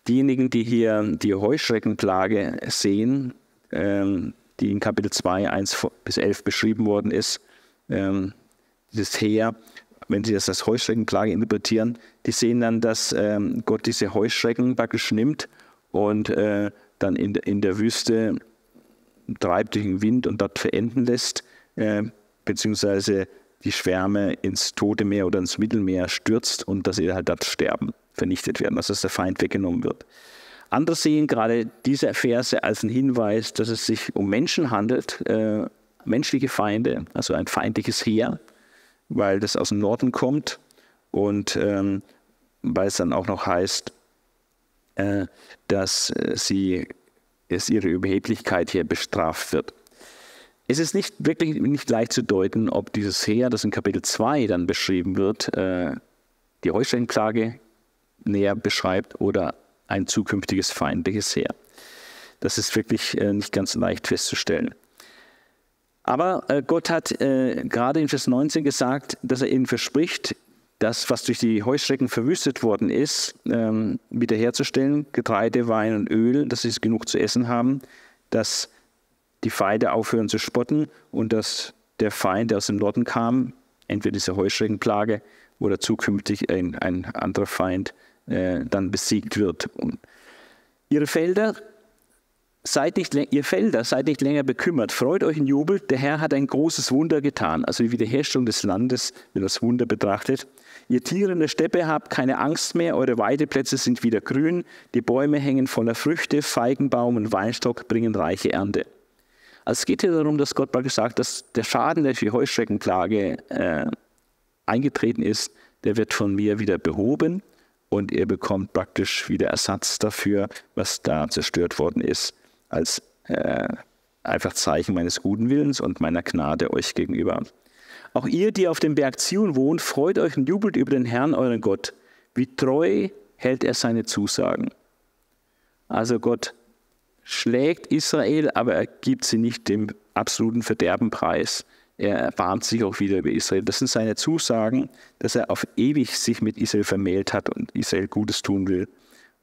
diejenigen, die hier die Heuschreckenplage sehen, ähm, die in Kapitel 2, 1 bis 11 beschrieben worden ist, ähm, dieses Heer, wenn sie das als Heuschreckenplage interpretieren, die sehen dann, dass ähm, Gott diese Heuschrecken praktisch nimmt und äh, dann in, in der Wüste treibt durch den Wind und dort verenden lässt, äh, beziehungsweise die Schwärme ins Tote Meer oder ins Mittelmeer stürzt und dass sie halt dort sterben, vernichtet werden, also dass der Feind weggenommen wird. Andere sehen gerade diese Verse als einen Hinweis, dass es sich um Menschen handelt, äh, menschliche Feinde, also ein feindliches Heer, weil das aus dem Norden kommt und ähm, weil es dann auch noch heißt, äh, dass äh, sie es ihre Überheblichkeit hier bestraft wird. Es ist nicht wirklich nicht leicht zu deuten, ob dieses Heer, das in Kapitel 2 dann beschrieben wird, äh, die Heuschreckenplage näher beschreibt oder ein zukünftiges feindliches Heer. Das ist wirklich äh, nicht ganz leicht festzustellen. Aber äh, Gott hat gerade in Vers 19 gesagt, dass er ihnen verspricht, das, was durch die Heuschrecken verwüstet worden ist, ähm, wiederherzustellen. Getreide, Wein und Öl, dass sie genug zu essen haben, dass die Feinde aufhören zu spotten und dass der Feind, der aus dem Norden kam, entweder diese Heuschreckenplage oder zukünftig ein, ein anderer Feind äh, dann besiegt wird. Und ihre Felder, seid nicht, ihr Felder, seid nicht länger bekümmert. Freut euch und jubelt, der Herr hat ein großes Wunder getan. Also die Wiederherstellung des Landes wird als Wunder betrachtet. Ihr Tiere in der Steppe habt keine Angst mehr, eure Weideplätze sind wieder grün, die Bäume hängen voller Früchte, Feigenbaum und Weinstock bringen reiche Ernte. Also es geht hier darum, dass Gott praktisch sagt, dass der Schaden, der für die Heuschreckenklage äh, eingetreten ist, der wird von mir wieder behoben und ihr bekommt praktisch wieder Ersatz dafür, was da zerstört worden ist, als äh, einfach Zeichen meines guten Willens und meiner Gnade euch gegenüber. Auch ihr, die auf dem Berg Zion wohnt, freut euch und jubelt über den Herrn, euren Gott. Wie treu hält er seine Zusagen. Also Gott schlägt Israel, aber er gibt sie nicht dem absoluten Verderben preis. Er warnt sich auch wieder über Israel. Das sind seine Zusagen, dass er auf ewig sich mit Israel vermählt hat und Israel Gutes tun will.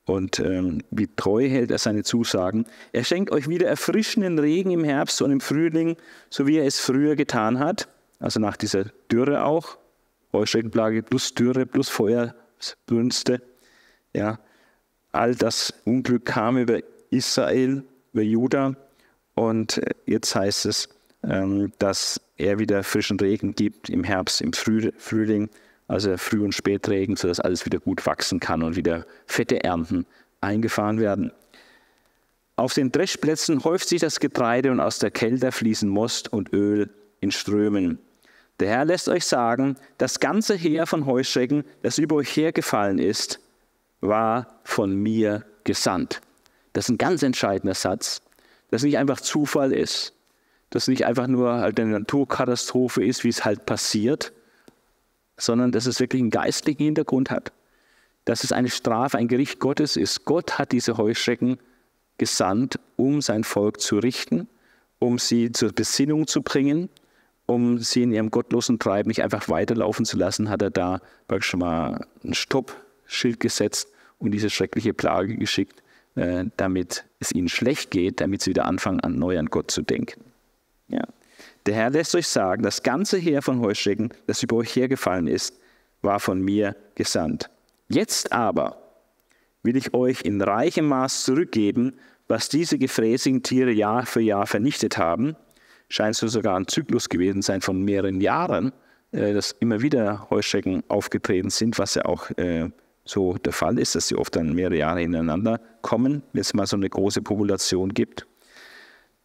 Und ähm, wie treu hält er seine Zusagen. Er schenkt euch wieder erfrischenden Regen im Herbst und im Frühling, so wie er es früher getan hat also nach dieser Dürre auch, Heuschreckenplage plus Dürre plus Feuerbrünste, Ja, all das Unglück kam über Israel, über Juda und äh, jetzt heißt es, ähm, dass er wieder frischen Regen gibt im Herbst, im Früh Frühling, also Früh- und Spätregen, sodass alles wieder gut wachsen kann und wieder fette Ernten eingefahren werden. Auf den Dreschplätzen häuft sich das Getreide und aus der Kälte fließen Most und Öl in Strömen. Der Herr lässt euch sagen, das ganze Heer von Heuschrecken, das über euch hergefallen ist, war von mir gesandt. Das ist ein ganz entscheidender Satz, dass nicht einfach Zufall ist, dass nicht einfach nur halt eine Naturkatastrophe ist, wie es halt passiert, sondern dass es wirklich einen geistlichen Hintergrund hat, dass es eine Strafe, ein Gericht Gottes ist. Gott hat diese Heuschrecken gesandt, um sein Volk zu richten, um sie zur Besinnung zu bringen um sie in ihrem gottlosen Treiben nicht einfach weiterlaufen zu lassen, hat er da praktisch mal ein Stoppschild gesetzt und diese schreckliche Plage geschickt, äh, damit es ihnen schlecht geht, damit sie wieder anfangen, an neu an Gott zu denken. Ja. Der Herr lässt euch sagen, das ganze Heer von Heuschrecken, das über euch hergefallen ist, war von mir gesandt. Jetzt aber will ich euch in reichem Maß zurückgeben, was diese gefräßigen Tiere Jahr für Jahr vernichtet haben – scheint es sogar ein Zyklus gewesen sein von mehreren Jahren, äh, dass immer wieder Heuschrecken aufgetreten sind, was ja auch äh, so der Fall ist, dass sie oft dann mehrere Jahre hintereinander kommen, wenn es mal so eine große Population gibt.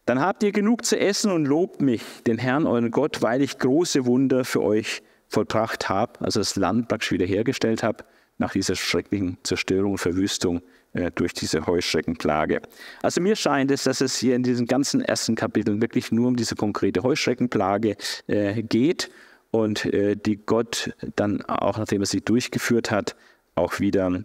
Dann habt ihr genug zu essen und lobt mich, den Herrn, euren Gott, weil ich große Wunder für euch vollbracht habe, also das Land praktisch wiederhergestellt habe nach dieser schrecklichen Zerstörung und Verwüstung, äh, durch diese Heuschreckenplage. Also mir scheint es, dass es hier in diesen ganzen ersten Kapiteln wirklich nur um diese konkrete Heuschreckenplage äh, geht und äh, die Gott dann auch, nachdem er sie durchgeführt hat, auch wieder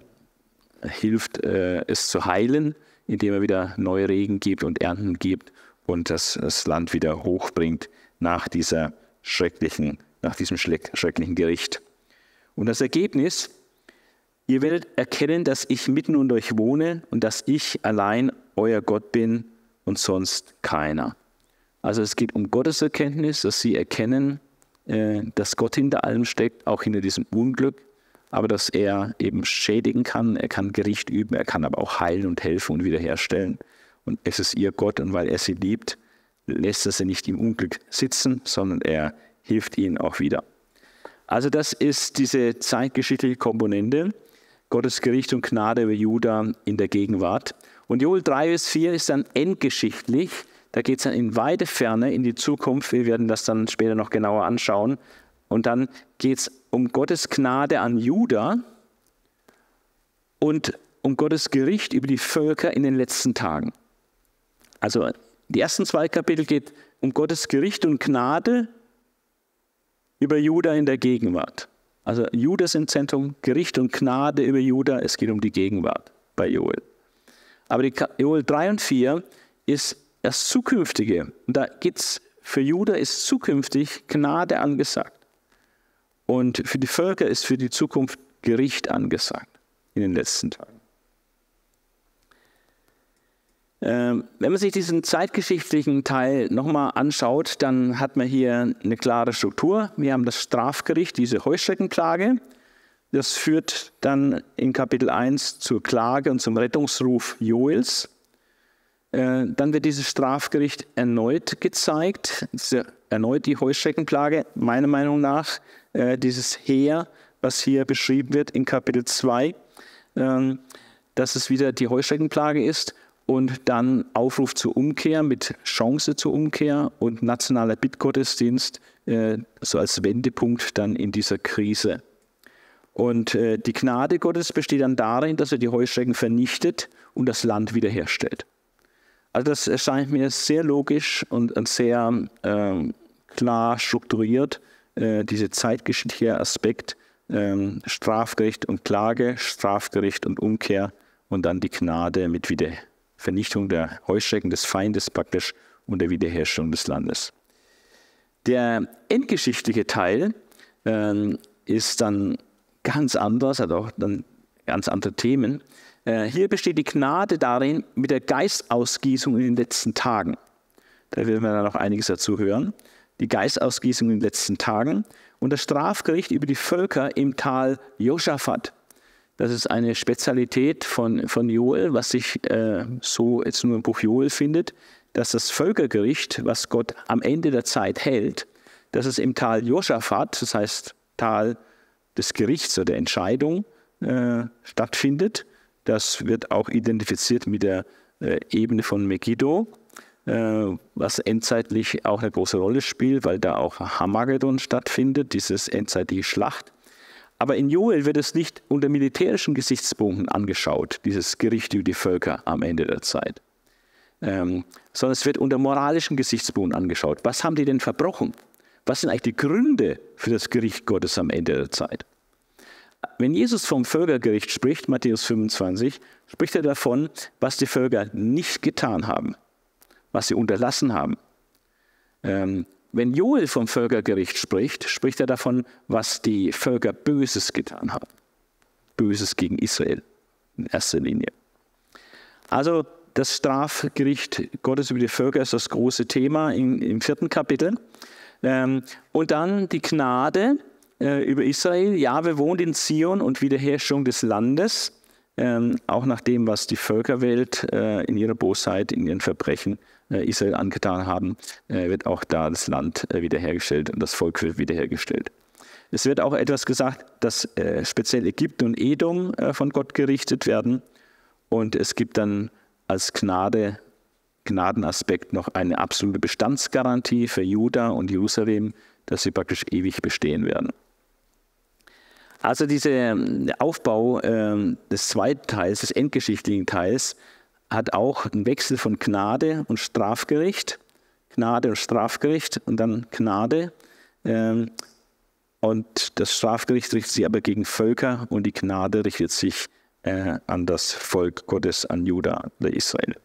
äh, hilft, äh, es zu heilen, indem er wieder neue Regen gibt und Ernten gibt und das, das Land wieder hochbringt nach dieser schrecklichen, nach diesem schrecklichen Gericht. Und das Ergebnis Ihr werdet erkennen, dass ich mitten unter euch wohne und dass ich allein euer Gott bin und sonst keiner. Also es geht um Gottes Erkenntnis, dass sie erkennen, äh, dass Gott hinter allem steckt, auch hinter diesem Unglück, aber dass er eben schädigen kann, er kann Gericht üben, er kann aber auch heilen und helfen und wiederherstellen. Und es ist ihr Gott und weil er sie liebt, lässt er sie nicht im Unglück sitzen, sondern er hilft ihnen auch wieder. Also das ist diese zeitgeschichtliche Komponente. Gottes Gericht und Gnade über Juda in der Gegenwart. Und Joel 3, bis 4 ist dann endgeschichtlich. Da geht es dann in weite Ferne, in die Zukunft. Wir werden das dann später noch genauer anschauen. Und dann geht es um Gottes Gnade an Juda und um Gottes Gericht über die Völker in den letzten Tagen. Also die ersten zwei Kapitel geht um Gottes Gericht und Gnade über Juda in der Gegenwart. Also Judas im Zentrum, Gericht und Gnade über Juda, es geht um die Gegenwart bei Joel. Aber die Joel 3 und 4 ist das Zukünftige. Und da es für Juda ist zukünftig Gnade angesagt. Und für die Völker ist für die Zukunft Gericht angesagt in den letzten Tagen. Ähm, wenn man sich diesen zeitgeschichtlichen Teil nochmal anschaut, dann hat man hier eine klare Struktur. Wir haben das Strafgericht, diese Heuschreckenklage. Das führt dann in Kapitel 1 zur Klage und zum Rettungsruf Joels. Äh, dann wird dieses Strafgericht erneut gezeigt, erneut die Heuschreckenklage. Meiner Meinung nach äh, dieses Heer, was hier beschrieben wird in Kapitel 2, ähm, dass es wieder die Heuschreckenklage ist und dann Aufruf zur Umkehr mit Chance zur Umkehr und nationaler Bittgottesdienst äh, so als Wendepunkt dann in dieser Krise. Und äh, die Gnade Gottes besteht dann darin, dass er die Heuschrecken vernichtet und das Land wiederherstellt. Also das erscheint mir sehr logisch und, und sehr ähm, klar strukturiert, äh, dieser zeitgeschichtliche Aspekt ähm, Strafgericht und Klage, Strafgericht und Umkehr und dann die Gnade mit Wiederherstellung. Vernichtung der Heuschrecken des Feindes praktisch und der Wiederherstellung des Landes. Der endgeschichtliche Teil äh, ist dann ganz anders, hat auch dann ganz andere Themen. Äh, hier besteht die Gnade darin, mit der Geistausgießung in den letzten Tagen. Da werden wir dann noch einiges dazu hören. Die Geistausgießung in den letzten Tagen und das Strafgericht über die Völker im Tal Josaphat das ist eine Spezialität von, von Joel, was sich äh, so jetzt nur im Buch Joel findet, dass das Völkergericht, was Gott am Ende der Zeit hält, dass es im Tal Josaphat, das heißt Tal des Gerichts oder der Entscheidung, äh, stattfindet. Das wird auch identifiziert mit der äh, Ebene von Megiddo, äh, was endzeitlich auch eine große Rolle spielt, weil da auch Hamagedon stattfindet, dieses endzeitliche Schlacht. Aber in Joel wird es nicht unter militärischen Gesichtspunkten angeschaut, dieses Gericht über die Völker am Ende der Zeit, ähm, sondern es wird unter moralischen Gesichtspunkten angeschaut. Was haben die denn verbrochen? Was sind eigentlich die Gründe für das Gericht Gottes am Ende der Zeit? Wenn Jesus vom Völkergericht spricht, Matthäus 25, spricht er davon, was die Völker nicht getan haben, was sie unterlassen haben, ähm, wenn Joel vom Völkergericht spricht, spricht er davon, was die Völker Böses getan haben. Böses gegen Israel in erster Linie. Also das Strafgericht Gottes über die Völker ist das große Thema im, im vierten Kapitel. Ähm, und dann die Gnade äh, über Israel. Ja, Jahwe wohnt in Zion und Wiederherstellung des Landes ähm, auch nach dem, was die Völkerwelt äh, in ihrer Bosheit, in ihren Verbrechen äh, Israel angetan haben, äh, wird auch da das Land äh, wiederhergestellt und das Volk wird wiederhergestellt. Es wird auch etwas gesagt, dass äh, speziell Ägypten und Edom äh, von Gott gerichtet werden. Und es gibt dann als Gnade, Gnadenaspekt noch eine absolute Bestandsgarantie für Juda und Jerusalem, dass sie praktisch ewig bestehen werden. Also dieser ähm, Aufbau ähm, des zweiten Teils, des endgeschichtlichen Teils, hat auch einen Wechsel von Gnade und Strafgericht. Gnade und Strafgericht und dann Gnade. Ähm, und das Strafgericht richtet sich aber gegen Völker und die Gnade richtet sich äh, an das Volk Gottes, an Juda, der Israel.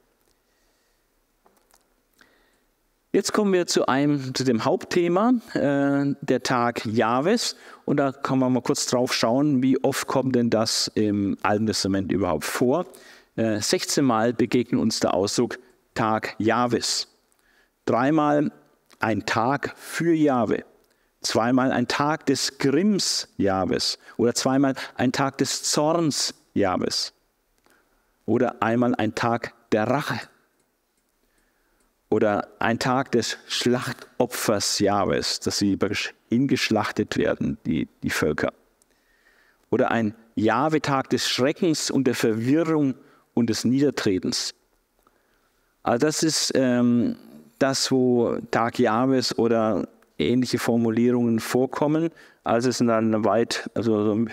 Jetzt kommen wir zu einem, zu dem Hauptthema, äh, der Tag Jahres. Und da kann man mal kurz drauf schauen, wie oft kommt denn das im Alten Testament überhaupt vor. Äh, 16 Mal begegnet uns der Ausdruck Tag Jahres. Dreimal ein Tag für Jahwe. Zweimal ein Tag des Grimms Jahres. Oder zweimal ein Tag des Zorns Jahres. Oder einmal ein Tag der Rache oder ein Tag des Schlachtopfers Jahres, dass sie hingeschlachtet werden, die, die Völker. Oder ein Jahwe-Tag des Schreckens und der Verwirrung und des Niedertretens. Also das ist ähm, das, wo Tag Jahres oder ähnliche Formulierungen vorkommen. Also es sind dann weit, also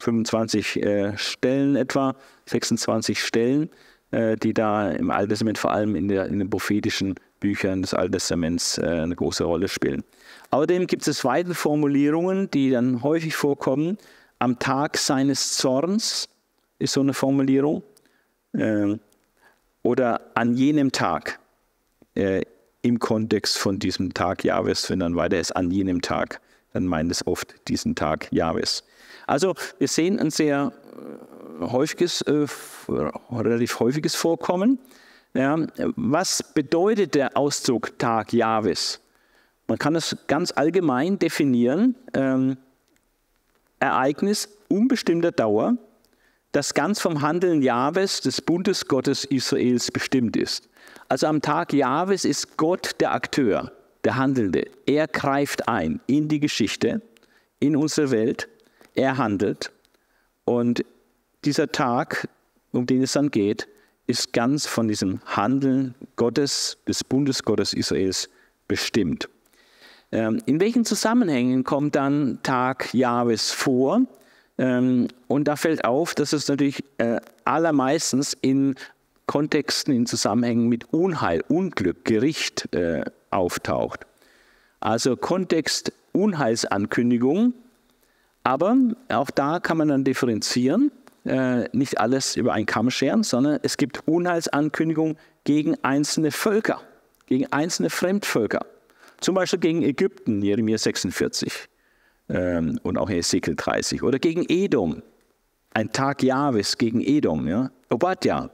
25 äh, Stellen etwa, 26 Stellen äh, die da im Alten Testament, vor allem in, der, in den prophetischen Büchern des Alten Testaments, äh, eine große Rolle spielen. Außerdem gibt es weitere Formulierungen, die dann häufig vorkommen. Am Tag seines Zorns ist so eine Formulierung. Ähm, oder an jenem Tag äh, im Kontext von diesem Tag Jahres, wenn dann weiter ist, an jenem Tag, dann meint es oft diesen Tag Jahres. Also wir sehen ein sehr äh, häufiges, äh, relativ häufiges Vorkommen. Ja, was bedeutet der Ausdruck Tag Jahwes? Man kann es ganz allgemein definieren. Ähm, Ereignis unbestimmter Dauer, das ganz vom Handeln Jahwes, des Bundesgottes Israels, bestimmt ist. Also am Tag Jahwes ist Gott der Akteur, der Handelnde. Er greift ein in die Geschichte, in unsere Welt. Er handelt und dieser Tag, um den es dann geht, ist ganz von diesem Handeln Gottes, des Bundesgottes Israels bestimmt. Ähm, in welchen Zusammenhängen kommt dann Tag Jahres vor? Ähm, und da fällt auf, dass es natürlich äh, allermeistens in Kontexten, in Zusammenhängen mit Unheil, Unglück, Gericht äh, auftaucht. Also Kontext Unheilsankündigung, aber auch da kann man dann differenzieren. Äh, nicht alles über einen Kamm scheren, sondern es gibt Unheilsankündigungen gegen einzelne Völker, gegen einzelne Fremdvölker. Zum Beispiel gegen Ägypten, Jeremia 46 ähm, und auch Ezekiel 30. Oder gegen Edom, ein Tag Jahres gegen Edom. Ja? Obadja,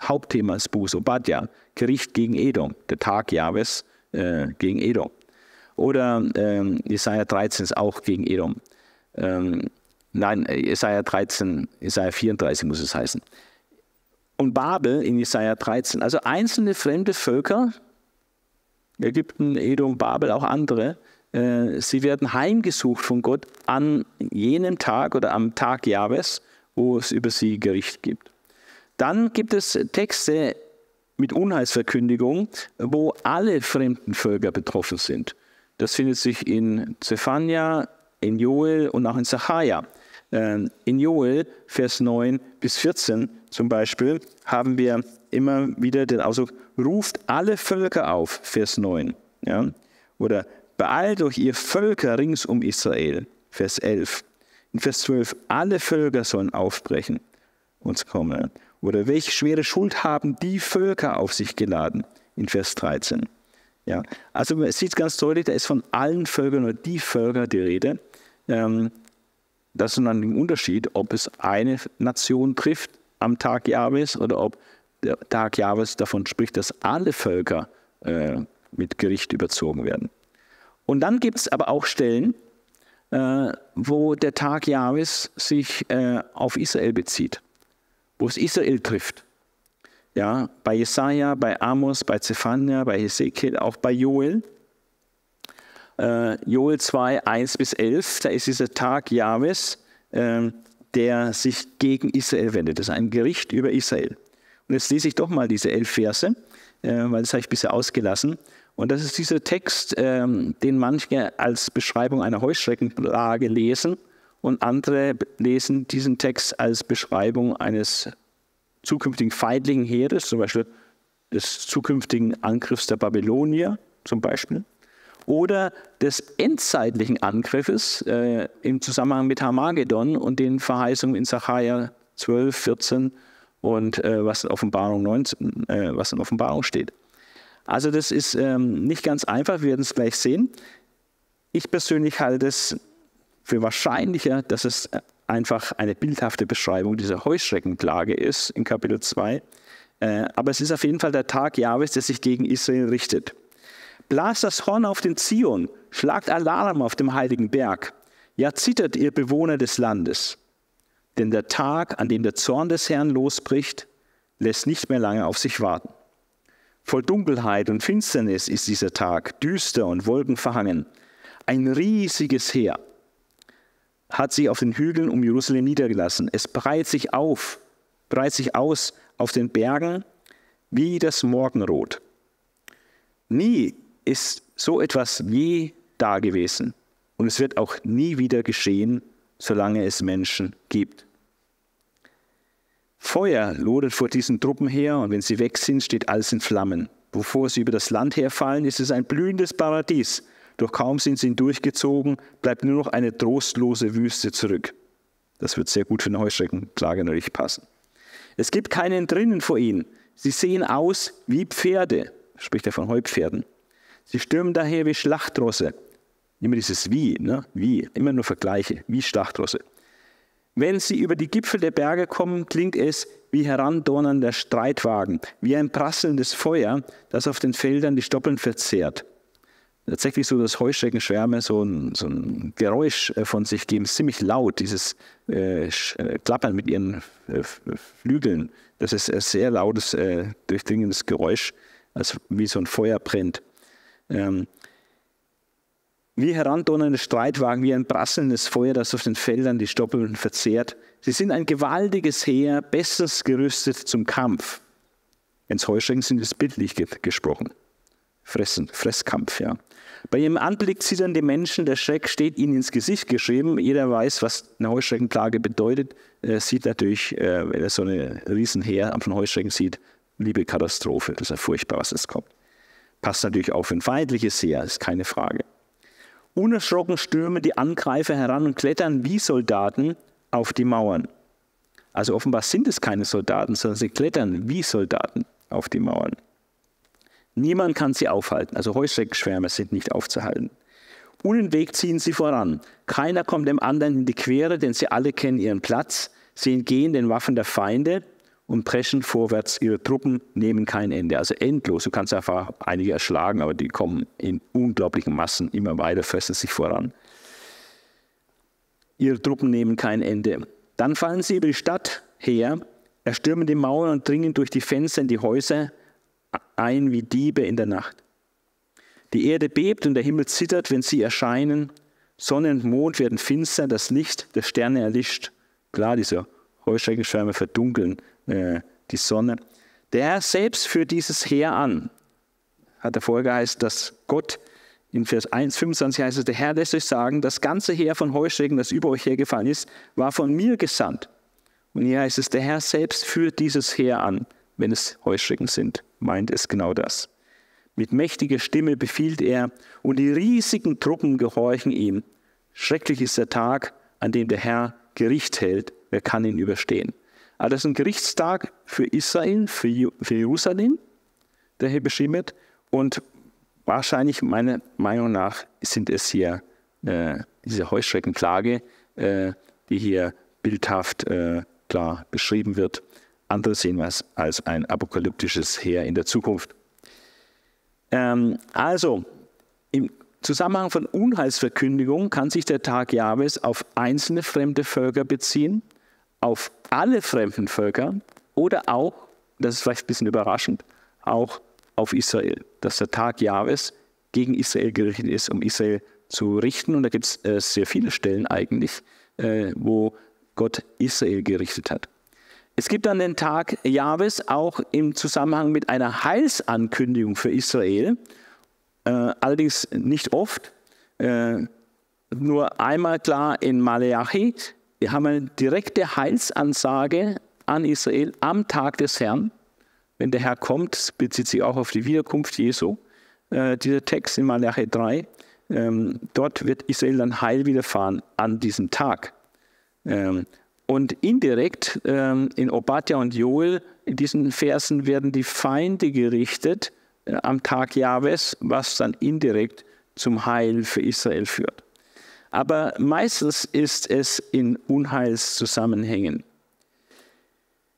Hauptthema ist Buße, Obadja, Gericht gegen Edom, der Tag Jahres äh, gegen Edom. Oder ähm, Jesaja 13 ist auch gegen Edom. Ähm, Nein, äh, Jesaja 13, Jesaja 34 muss es heißen. Und Babel in Jesaja 13. Also einzelne fremde Völker, Ägypten, Edom, Babel, auch andere, äh, sie werden heimgesucht von Gott an jenem Tag oder am Tag Jahwes, wo es über sie Gericht gibt. Dann gibt es Texte mit Unheilsverkündigung, wo alle fremden Völker betroffen sind. Das findet sich in Zephania, in Joel und auch in Zachariah. Ähm, in Joel, Vers 9 bis 14 zum Beispiel, haben wir immer wieder den Ausdruck, ruft alle Völker auf, Vers 9. Ja? Oder beeilt euch ihr Völker rings um Israel, Vers 11. In Vers 12, alle Völker sollen aufbrechen, und kommen. Oder welche schwere Schuld haben die Völker auf sich geladen, in Vers 13. Ja, also man sieht ganz deutlich, da ist von allen Völkern oder die Völker die Rede. Ähm, das ist ein Unterschied, ob es eine Nation trifft am Tag Jahwes oder ob der Tag Jahwes davon spricht, dass alle Völker äh, mit Gericht überzogen werden. Und dann gibt es aber auch Stellen, äh, wo der Tag Jahwes sich äh, auf Israel bezieht, wo es Israel trifft. Ja, bei Jesaja, bei Amos, bei Zephania, bei Ezekiel, auch bei Joel äh, Joel 2, 1 bis 11, da ist dieser Tag Jahwes, äh, der sich gegen Israel wendet. Das ist ein Gericht über Israel. Und jetzt lese ich doch mal diese elf Verse, äh, weil das habe ich bisher ausgelassen. Und das ist dieser Text, ähm, den manche als Beschreibung einer Heuschreckenlage lesen und andere lesen diesen Text als Beschreibung eines zukünftigen feindlichen Heeres, zum Beispiel des zukünftigen Angriffs der Babylonier zum Beispiel oder des endzeitlichen Angriffes äh, im Zusammenhang mit Hamagedon und den Verheißungen in Sacharja 12, 14 und äh, was, in Offenbarung 19, äh, was in Offenbarung steht. Also das ist ähm, nicht ganz einfach, wir werden es gleich sehen. Ich persönlich halte es für wahrscheinlicher, dass es äh, einfach eine bildhafte Beschreibung dieser Heuschreckenplage ist in Kapitel 2. Äh, aber es ist auf jeden Fall der Tag Jahwes, der sich gegen Israel richtet. Blas das Horn auf den Zion, schlagt Alarm auf dem heiligen Berg. Ja, zittert ihr Bewohner des Landes. Denn der Tag, an dem der Zorn des Herrn losbricht, lässt nicht mehr lange auf sich warten. Voll Dunkelheit und Finsternis ist dieser Tag, düster und wolkenverhangen. Ein riesiges Heer hat sich auf den Hügeln um Jerusalem niedergelassen. Es breit sich auf, breitet sich aus auf den Bergen wie das Morgenrot. Nie ist so etwas nie da gewesen und es wird auch nie wieder geschehen, solange es Menschen gibt. Feuer lodert vor diesen Truppen her und wenn sie weg sind, steht alles in Flammen. Bevor sie über das Land herfallen, ist es ein blühendes Paradies. Doch kaum sind sie hindurchgezogen, bleibt nur noch eine trostlose Wüste zurück. Das wird sehr gut für eine Heuschreckenklage natürlich passen. Es gibt keinen drinnen vor ihnen. Sie sehen aus wie Pferde, spricht er von Heupferden. Sie stürmen daher wie Schlachtrosse. Immer dieses Wie, ne? Wie, immer nur Vergleiche, wie Schlachtrosse. Wenn sie über die Gipfel der Berge kommen, klingt es wie herandonnernder Streitwagen, wie ein prasselndes Feuer, das auf den Feldern die Stoppeln verzehrt. Tatsächlich so, dass Heuschreckenschwärme so ein, so ein Geräusch äh, von sich geben, ziemlich laut, dieses äh, äh Klappern mit ihren äh, Flügeln. Das ist ein sehr lautes, äh, durchdringendes Geräusch, als wie so ein Feuer brennt. Ähm, wie herandonnernde Streitwagen, wie ein prasselndes Feuer, das auf den Feldern die Stoppeln verzehrt. Sie sind ein gewaltiges Heer, bestens gerüstet zum Kampf. Ins Heuschrecken sind es bildlich gesprochen. Fressen, Fresskampf, ja. Bei ihrem Anblick zittern die Menschen, der Schreck steht ihnen ins Gesicht geschrieben. Jeder weiß, was eine Heuschreckenplage bedeutet. Er sieht natürlich, äh, wenn er so ein Riesenheer von Heuschrecken sieht, liebe Katastrophe. Das ist ja furchtbar, was es kommt. Passt natürlich auch für ein feindliches Heer, ist keine Frage. Unerschrocken stürmen die Angreifer heran und klettern wie Soldaten auf die Mauern. Also offenbar sind es keine Soldaten, sondern sie klettern wie Soldaten auf die Mauern. Niemand kann sie aufhalten, also Heuschreckenschwärme sind nicht aufzuhalten. Unentwegt ziehen sie voran. Keiner kommt dem anderen in die Quere, denn sie alle kennen ihren Platz. Sie entgehen den Waffen der Feinde und preschen vorwärts. Ihre Truppen nehmen kein Ende. Also endlos. Du kannst einfach einige erschlagen, aber die kommen in unglaublichen Massen immer weiter, fressen sich voran. Ihre Truppen nehmen kein Ende. Dann fallen sie über die Stadt her, erstürmen die Mauern und dringen durch die Fenster in die Häuser ein wie Diebe in der Nacht. Die Erde bebt und der Himmel zittert, wenn sie erscheinen. Sonne und Mond werden finster, das Licht der Sterne erlischt. Klar, dieser Heuschreckenschwärme verdunkeln äh, die Sonne. Der Herr selbst führt dieses Heer an. Hat der vorher geheißen, dass Gott in Vers 1, 25 heißt es, der Herr lässt euch sagen, das ganze Heer von Heuschrecken, das über euch hergefallen ist, war von mir gesandt. Und hier heißt es, der Herr selbst führt dieses Heer an, wenn es Heuschrecken sind, meint es genau das. Mit mächtiger Stimme befiehlt er, und die riesigen Truppen gehorchen ihm. Schrecklich ist der Tag, an dem der Herr Gericht hält Wer kann ihn überstehen? Aber also das ist ein Gerichtstag für Israel, für, für Jerusalem, der hier beschrieben wird. Und wahrscheinlich, meiner Meinung nach, sind es hier äh, diese Heuschreckenklage, äh, die hier bildhaft äh, klar beschrieben wird. Andere sehen wir als ein apokalyptisches Heer in der Zukunft. Ähm, also, im Zusammenhang von Unheilsverkündigung kann sich der Tag Jahwes auf einzelne fremde Völker beziehen auf alle fremden Völker oder auch, das ist vielleicht ein bisschen überraschend, auch auf Israel, dass der Tag Jahwes gegen Israel gerichtet ist, um Israel zu richten. Und da gibt es äh, sehr viele Stellen eigentlich, äh, wo Gott Israel gerichtet hat. Es gibt dann den Tag Jahwes auch im Zusammenhang mit einer Heilsankündigung für Israel, äh, allerdings nicht oft. Äh, nur einmal klar in Maleachi, wir haben eine direkte Heilsansage an Israel am Tag des Herrn. Wenn der Herr kommt, bezieht sich auch auf die Wiederkunft Jesu. Äh, dieser Text in Malachi 3, ähm, dort wird Israel dann heil widerfahren an diesem Tag. Ähm, und indirekt ähm, in Obadja und Joel, in diesen Versen werden die Feinde gerichtet äh, am Tag Jahwes, was dann indirekt zum Heil für Israel führt aber meistens ist es in Unheilszusammenhängen.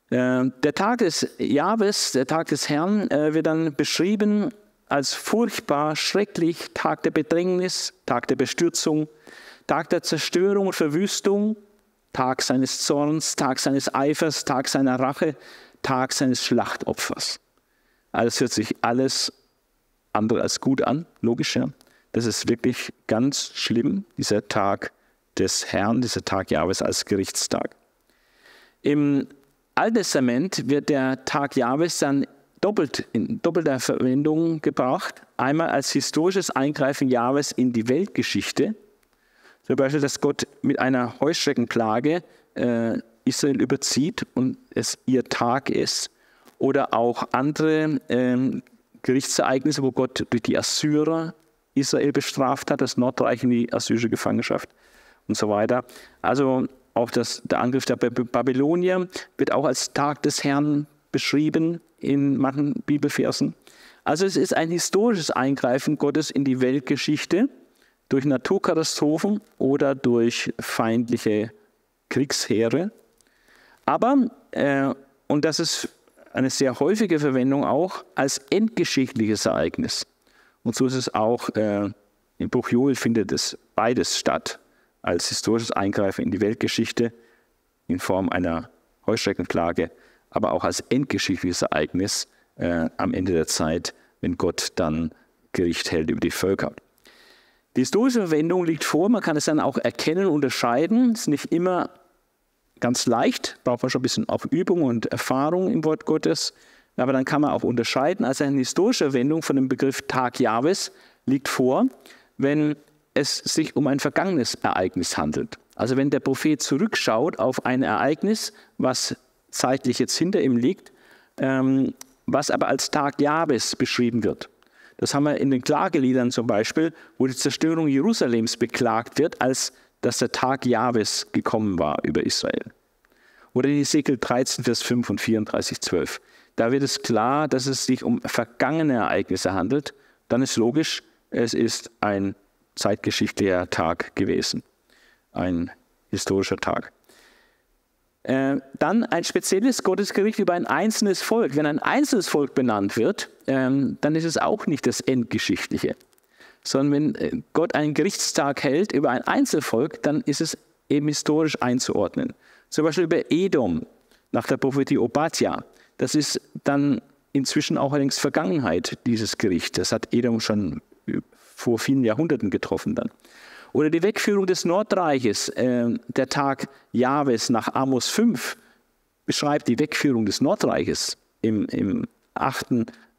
Äh, der Tag des Jahres, der Tag des Herrn, äh, wird dann beschrieben als furchtbar, schrecklich, Tag der Bedrängnis, Tag der Bestürzung, Tag der Zerstörung und Verwüstung, Tag seines Zorns, Tag seines Eifers, Tag seiner Rache, Tag seines Schlachtopfers. Alles hört sich alles andere als gut an, logisch, ja. Das ist wirklich ganz schlimm, dieser Tag des Herrn, dieser Tag Jahwes als Gerichtstag. Im Alten Testament wird der Tag Jahwes dann doppelt in doppelter Verwendung gebracht. Einmal als historisches Eingreifen Jahwes in die Weltgeschichte. Zum Beispiel, dass Gott mit einer Heuschreckenplage äh, Israel überzieht und es ihr Tag ist. Oder auch andere ähm, Gerichtsereignisse, wo Gott durch die Assyrer Israel bestraft hat, das Nordreich in die assyrische Gefangenschaft und so weiter. Also auch das, der Angriff der Babylonier wird auch als Tag des Herrn beschrieben in manchen Bibelversen. Also es ist ein historisches Eingreifen Gottes in die Weltgeschichte durch Naturkatastrophen oder durch feindliche Kriegsheere. Aber, äh, und das ist eine sehr häufige Verwendung auch, als endgeschichtliches Ereignis. Und so ist es auch äh, in Buch Joel findet es beides statt, als historisches Eingreifen in die Weltgeschichte in Form einer Heuschreckenklage, aber auch als endgeschichtliches Ereignis äh, am Ende der Zeit, wenn Gott dann Gericht hält über die Völker. Die historische Verwendung liegt vor, man kann es dann auch erkennen, und unterscheiden. Es Ist nicht immer ganz leicht, braucht man schon ein bisschen auf Übung und Erfahrung im Wort Gottes. Aber dann kann man auch unterscheiden. Also eine historische Wendung von dem Begriff Tag Jahres liegt vor, wenn es sich um ein vergangenes Ereignis handelt. Also wenn der Prophet zurückschaut auf ein Ereignis, was zeitlich jetzt hinter ihm liegt, ähm, was aber als Tag Jahres beschrieben wird. Das haben wir in den Klageliedern zum Beispiel, wo die Zerstörung Jerusalems beklagt wird, als dass der Tag Jahres gekommen war über Israel. Oder in Ezekiel 13, Vers 5 und 34, 12. Da wird es klar, dass es sich um vergangene Ereignisse handelt. Dann ist logisch, es ist ein zeitgeschichtlicher Tag gewesen, ein historischer Tag. Äh, dann ein spezielles Gottesgericht über ein einzelnes Volk. Wenn ein einzelnes Volk benannt wird, ähm, dann ist es auch nicht das Endgeschichtliche. Sondern wenn äh, Gott einen Gerichtstag hält über ein Einzelvolk, dann ist es eben historisch einzuordnen. Zum Beispiel über Edom nach der Prophetie Obadja. Das ist dann inzwischen auch allerdings Vergangenheit, dieses Gericht. Das hat Edom schon äh, vor vielen Jahrhunderten getroffen dann. Oder die Wegführung des Nordreiches, äh, der Tag Jahwes nach Amos 5 beschreibt die Wegführung des Nordreiches im, im 8.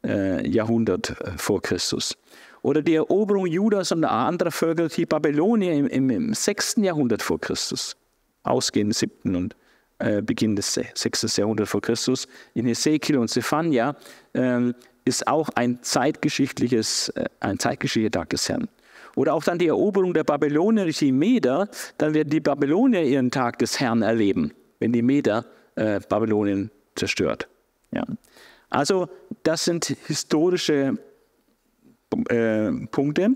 Äh, Jahrhundert äh, vor Christus. Oder die Eroberung Judas und anderer Völker wie Babylonien im, im, im 6. Jahrhundert vor Christus, ausgehend 7. und äh, Beginn des 6. Jahrhunderts vor Christus. In Ezekiel und Zephania äh, ist auch ein zeitgeschichtliches, äh, ein zeitgeschichtlicher Tag des Herrn. Oder auch dann die Eroberung der Babylonier durch die Meder, dann werden die Babylonier ihren Tag des Herrn erleben, wenn die Meder äh, Babylonien zerstört. Ja. Also das sind historische äh, Punkte.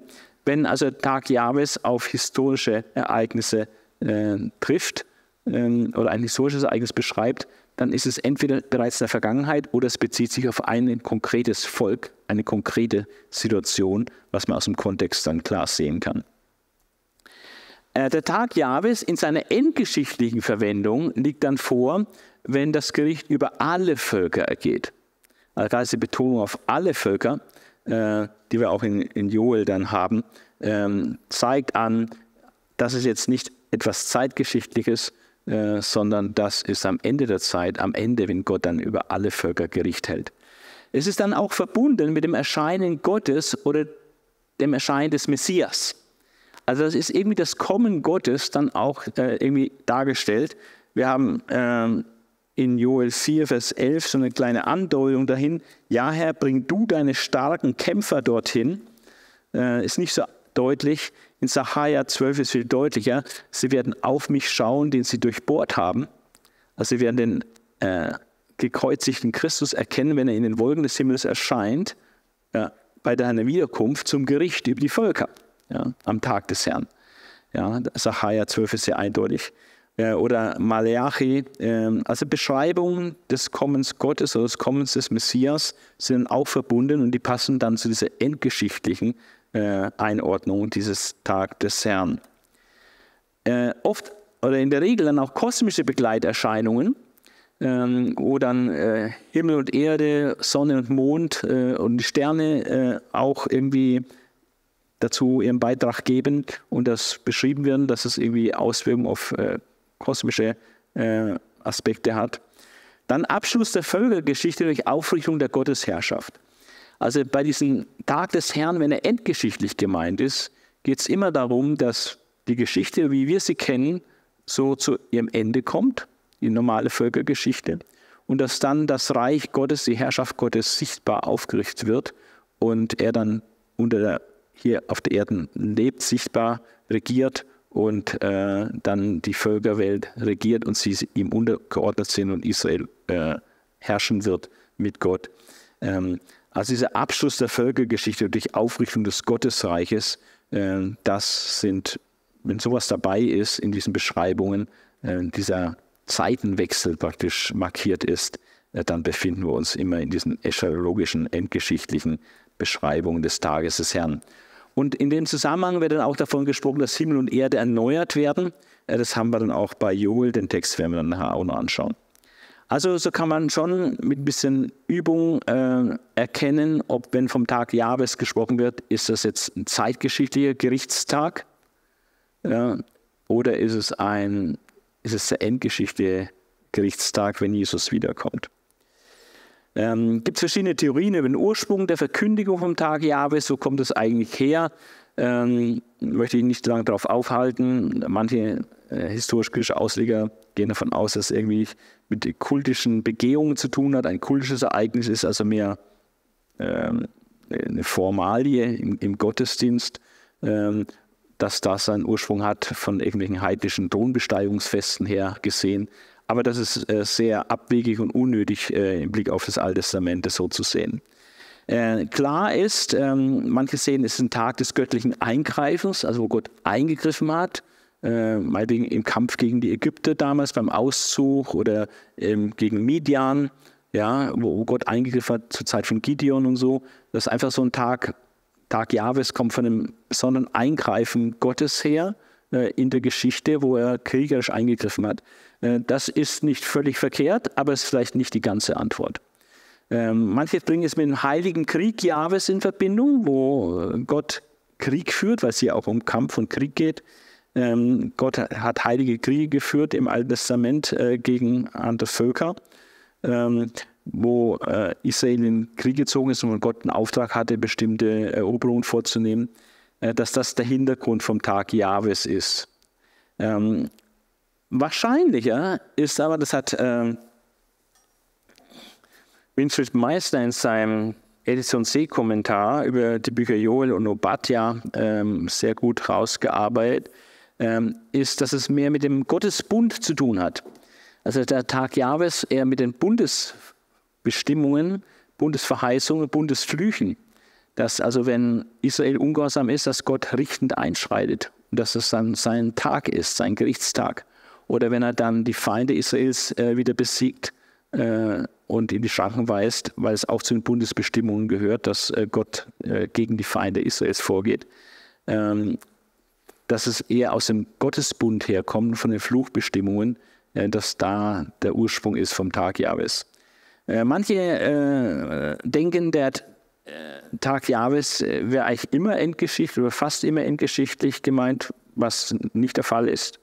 Wenn also Tag Jahres auf historische Ereignisse äh, trifft, ähm, oder ein historisches Ereignis beschreibt, dann ist es entweder bereits in der Vergangenheit oder es bezieht sich auf ein konkretes Volk, eine konkrete Situation, was man aus dem Kontext dann klar sehen kann. Äh, der Tag Jahwes in seiner endgeschichtlichen Verwendung liegt dann vor, wenn das Gericht über alle Völker ergeht. Also da ist die Betonung auf alle Völker, äh, die wir auch in, in Joel dann haben, ähm, zeigt an, dass es jetzt nicht etwas Zeitgeschichtliches ist, äh, sondern das ist am Ende der Zeit, am Ende, wenn Gott dann über alle Völker Gericht hält. Es ist dann auch verbunden mit dem Erscheinen Gottes oder dem Erscheinen des Messias. Also das ist irgendwie das Kommen Gottes dann auch äh, irgendwie dargestellt. Wir haben ähm, in Joel 4, Vers 11 so eine kleine Andeutung dahin. Ja, Herr, bring du deine starken Kämpfer dorthin. Äh, ist nicht so deutlich. In Sacharja 12 ist viel deutlicher, sie werden auf mich schauen, den sie durchbohrt haben. Also sie werden den äh, gekreuzigten Christus erkennen, wenn er in den Wolken des Himmels erscheint, ja, bei deiner Wiederkunft zum Gericht über die Völker ja, am Tag des Herrn. Ja, Sacharja 12 ist sehr eindeutig. Äh, oder Maleachi, äh, also Beschreibungen des Kommens Gottes oder des Kommens des Messias sind auch verbunden und die passen dann zu dieser endgeschichtlichen äh, Einordnung dieses Tag des Herrn. Äh, oft oder in der Regel dann auch kosmische Begleiterscheinungen, ähm, wo dann äh, Himmel und Erde, Sonne und Mond äh, und Sterne äh, auch irgendwie dazu ihren Beitrag geben und das beschrieben werden, dass es irgendwie Auswirkungen auf äh, kosmische Aspekte hat. Dann Abschluss der Völkergeschichte durch Aufrichtung der Gottesherrschaft. Also bei diesem Tag des Herrn, wenn er endgeschichtlich gemeint ist, geht es immer darum, dass die Geschichte, wie wir sie kennen, so zu ihrem Ende kommt, die normale Völkergeschichte, und dass dann das Reich Gottes, die Herrschaft Gottes sichtbar aufgerichtet wird und er dann unter der, hier auf der Erde lebt, sichtbar regiert und äh, dann die Völkerwelt regiert und sie ihm untergeordnet sind und Israel äh, herrschen wird mit Gott. Ähm, also dieser Abschluss der Völkergeschichte durch Aufrichtung des Gottesreiches, äh, das sind, wenn sowas dabei ist in diesen Beschreibungen, äh, dieser Zeitenwechsel praktisch markiert ist, äh, dann befinden wir uns immer in diesen eschatologischen, endgeschichtlichen Beschreibungen des Tages des Herrn. Und in dem Zusammenhang wird dann auch davon gesprochen, dass Himmel und Erde erneuert werden. Äh, das haben wir dann auch bei Joel, den Text werden wir dann nachher auch noch anschauen. Also so kann man schon mit ein bisschen Übung äh, erkennen, ob wenn vom Tag Jahres gesprochen wird, ist das jetzt ein zeitgeschichtlicher Gerichtstag ja, oder ist es ein ist es der endgeschichtliche Gerichtstag, wenn Jesus wiederkommt. Ähm, gibt verschiedene Theorien über den Ursprung der Verkündigung vom Tag Jahres, so kommt es eigentlich her? Ähm, möchte ich nicht lange darauf aufhalten. Manche äh, historisch-kritische Ausleger gehen davon aus, dass es irgendwie mit kultischen Begehungen zu tun hat. Ein kultisches Ereignis ist also mehr ähm, eine Formalie im, im Gottesdienst, ähm, dass das seinen Ursprung hat von irgendwelchen heidnischen Thronbesteigungsfesten her gesehen. Aber das ist äh, sehr abwegig und unnötig äh, im Blick auf das Alte Testament so zu sehen. Äh, klar ist, ähm, manche sehen, es ist ein Tag des göttlichen Eingreifens, also wo Gott eingegriffen hat äh, meinetwegen im Kampf gegen die Ägypter damals beim Auszug oder ähm, gegen Midian, ja, wo, wo Gott eingegriffen hat zur Zeit von Gideon und so. Das ist einfach so ein Tag, Tag Jahwes kommt von einem besonderen Eingreifen Gottes her äh, in der Geschichte, wo er kriegerisch eingegriffen hat. Äh, das ist nicht völlig verkehrt, aber es ist vielleicht nicht die ganze Antwort. Ähm, manche bringen es mit dem Heiligen Krieg Jahwes in Verbindung, wo äh, Gott Krieg führt, weil es hier auch um Kampf und Krieg geht. Ähm, Gott hat heilige Kriege geführt im Alten Testament äh, gegen andere Völker, ähm, wo äh, Israel in den Krieg gezogen ist und Gott einen Auftrag hatte, bestimmte Eroberungen vorzunehmen, äh, dass das der Hintergrund vom Tag Jahwes ist. Ähm, wahrscheinlicher ist aber, das hat ähm, Winfried Meister in seinem Edition C-Kommentar über die Bücher Joel und Obadja ähm, sehr gut rausgearbeitet ähm, ist, dass es mehr mit dem Gottesbund zu tun hat. Also der Tag Jahwes eher mit den Bundesbestimmungen, Bundesverheißungen, Bundesflüchen. Dass also, wenn Israel ungehorsam ist, dass Gott richtend einschreitet und dass es dann sein Tag ist, sein Gerichtstag. Oder wenn er dann die Feinde Israels äh, wieder besiegt äh, und in die Schranken weist, weil es auch zu den Bundesbestimmungen gehört, dass äh, Gott gegen die Feinde Israels vorgeht. Ähm, dass es eher aus dem Gottesbund herkommt, von den Fluchbestimmungen, äh, dass da der Ursprung ist vom Tag Jahwes. Äh, manche äh, denken, der äh, Tag Jahwes wäre eigentlich immer endgeschichtlich oder fast immer endgeschichtlich gemeint, was nicht der Fall ist.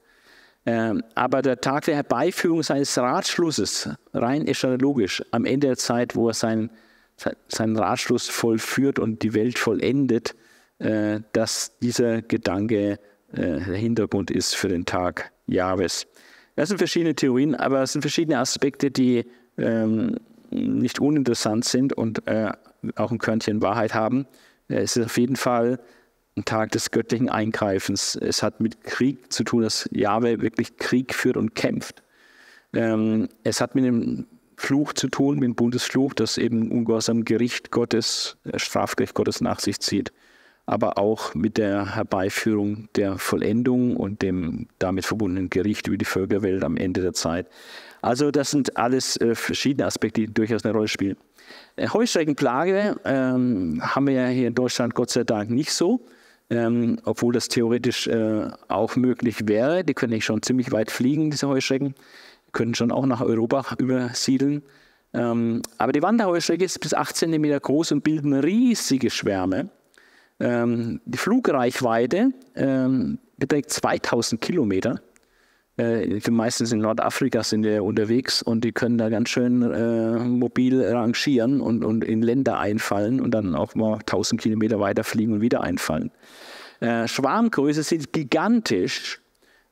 Ähm, aber der Tag der Herbeiführung seines Ratschlusses, rein eschatologisch, am Ende der Zeit, wo er seinen, seinen Ratschluss vollführt und die Welt vollendet, äh, dass dieser Gedanke der äh, Hintergrund ist für den Tag Jahres. Das sind verschiedene Theorien, aber es sind verschiedene Aspekte, die ähm, nicht uninteressant sind und äh, auch ein Körnchen Wahrheit haben. Äh, es ist auf jeden Fall ein Tag des göttlichen Eingreifens. Es hat mit Krieg zu tun, dass Jahwe wirklich Krieg führt und kämpft. Ähm, es hat mit dem Fluch zu tun, mit dem Bundesfluch, das eben ungehorsam Gericht Gottes, äh, Strafgericht Gottes nach sich zieht aber auch mit der Herbeiführung der Vollendung und dem damit verbundenen Gericht über die Völkerwelt am Ende der Zeit. Also das sind alles äh, verschiedene Aspekte, die durchaus eine Rolle spielen. Äh, Heuschreckenplage ähm, haben wir ja hier in Deutschland Gott sei Dank nicht so, ähm, obwohl das theoretisch äh, auch möglich wäre. Die können ja schon ziemlich weit fliegen, diese Heuschrecken, können schon auch nach Europa übersiedeln. Ähm, aber die Wanderheuschrecke ist bis 8 cm groß und bilden riesige Schwärme. Ähm, die Flugreichweite ähm, beträgt 2000 Kilometer. Äh, meistens in Nordafrika sind wir unterwegs und die können da ganz schön äh, mobil rangieren und, und in Länder einfallen und dann auch mal 1000 Kilometer weiter fliegen und wieder einfallen. Äh, Schwarmgröße sind gigantisch.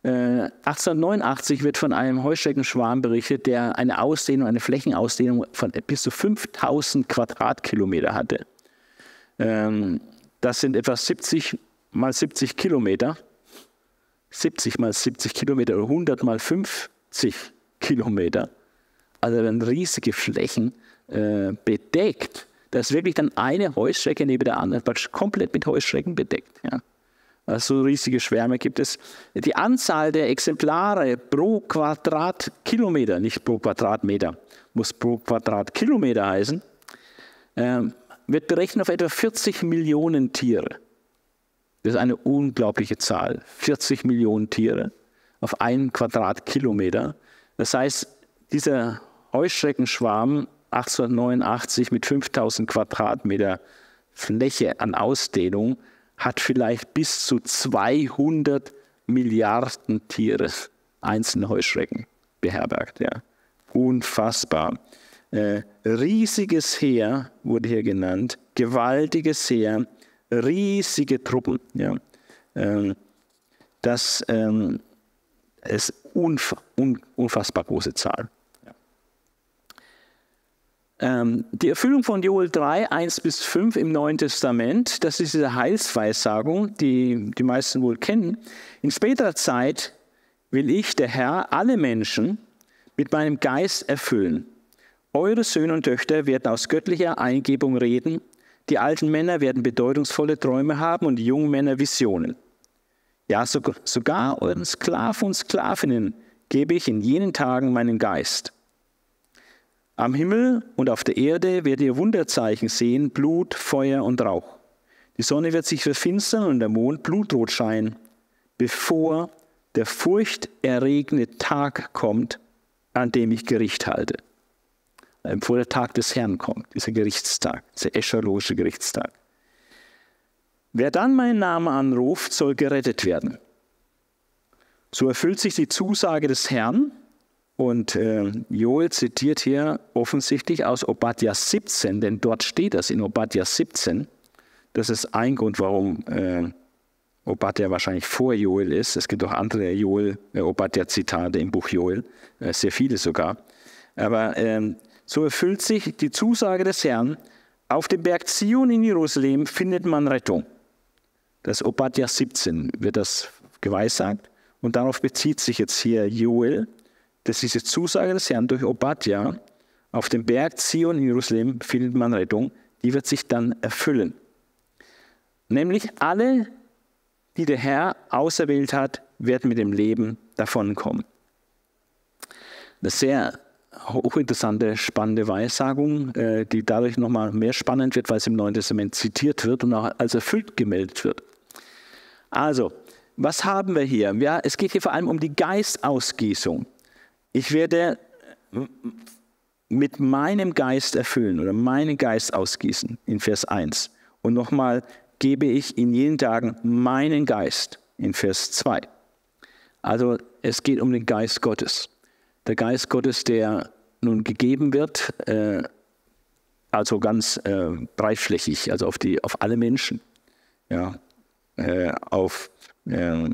1889 äh, wird von einem Heuschreckenschwarm berichtet, der eine Ausdehnung, eine Flächenausdehnung von bis zu 5000 Quadratkilometer hatte. Ähm, das sind etwa 70 mal 70 Kilometer. 70 mal 70 Kilometer oder 100 mal 50 Kilometer. Also werden riesige Flächen äh, bedeckt. Da ist wirklich dann eine Heuschrecke neben der anderen praktisch komplett mit Heuschrecken bedeckt. Ja. Also riesige Schwärme gibt es. Die Anzahl der Exemplare pro Quadratkilometer, nicht pro Quadratmeter, muss pro Quadratkilometer heißen, ähm, wird berechnet auf etwa 40 Millionen Tiere. Das ist eine unglaubliche Zahl. 40 Millionen Tiere auf einen Quadratkilometer. Das heißt, dieser Heuschreckenschwarm 1889 mit 5000 Quadratmeter Fläche an Ausdehnung hat vielleicht bis zu 200 Milliarden Tiere, einzelne Heuschrecken beherbergt. Ja. Unfassbar. Äh, riesiges Heer wurde hier genannt, gewaltiges Heer, riesige Truppen. Ja. Ähm, das ähm, ist unf un unfassbar große Zahl. Ja. Ähm, die Erfüllung von Joel 3, 1 bis 5 im Neuen Testament, das ist diese Heilsweissagung, die die meisten wohl kennen. In späterer Zeit will ich, der Herr, alle Menschen mit meinem Geist erfüllen. Eure Söhne und Töchter werden aus göttlicher Eingebung reden, die alten Männer werden bedeutungsvolle Träume haben und die jungen Männer Visionen. Ja, sogar euren Sklaven und Sklavinnen gebe ich in jenen Tagen meinen Geist. Am Himmel und auf der Erde werdet ihr Wunderzeichen sehen, Blut, Feuer und Rauch. Die Sonne wird sich verfinstern und der Mond blutrot scheinen, bevor der furchterregende Tag kommt, an dem ich Gericht halte. Äh, bevor der Tag des Herrn kommt, dieser Gerichtstag, dieser eschalogische Gerichtstag. Wer dann meinen Namen anruft, soll gerettet werden. So erfüllt sich die Zusage des Herrn. Und äh, Joel zitiert hier offensichtlich aus Obadja 17, denn dort steht das in Obadja 17. Das ist ein Grund, warum äh, Obadja wahrscheinlich vor Joel ist. Es gibt auch andere Joel, äh, Obadja-Zitate im Buch Joel, äh, sehr viele sogar. Aber ähm, so erfüllt sich die Zusage des Herrn, auf dem Berg Zion in Jerusalem findet man Rettung. Das Obadja 17 wird das geweissagt. Und darauf bezieht sich jetzt hier Joel, dass diese Zusage des Herrn durch Obadja, auf dem Berg Zion in Jerusalem findet man Rettung, die wird sich dann erfüllen. Nämlich alle, die der Herr auserwählt hat, werden mit dem Leben davonkommen. Das ist sehr hochinteressante, spannende Weissagung, äh, die dadurch nochmal mehr spannend wird, weil es im Neuen Testament zitiert wird und auch als erfüllt gemeldet wird. Also, was haben wir hier? Ja, es geht hier vor allem um die Geistausgießung. Ich werde mit meinem Geist erfüllen oder meinen Geist ausgießen in Vers 1. Und nochmal gebe ich in jenen Tagen meinen Geist in Vers 2. Also es geht um den Geist Gottes der Geist Gottes, der nun gegeben wird, äh, also ganz äh, breitflächig, also auf, die, auf alle Menschen, ja, äh, auf, äh,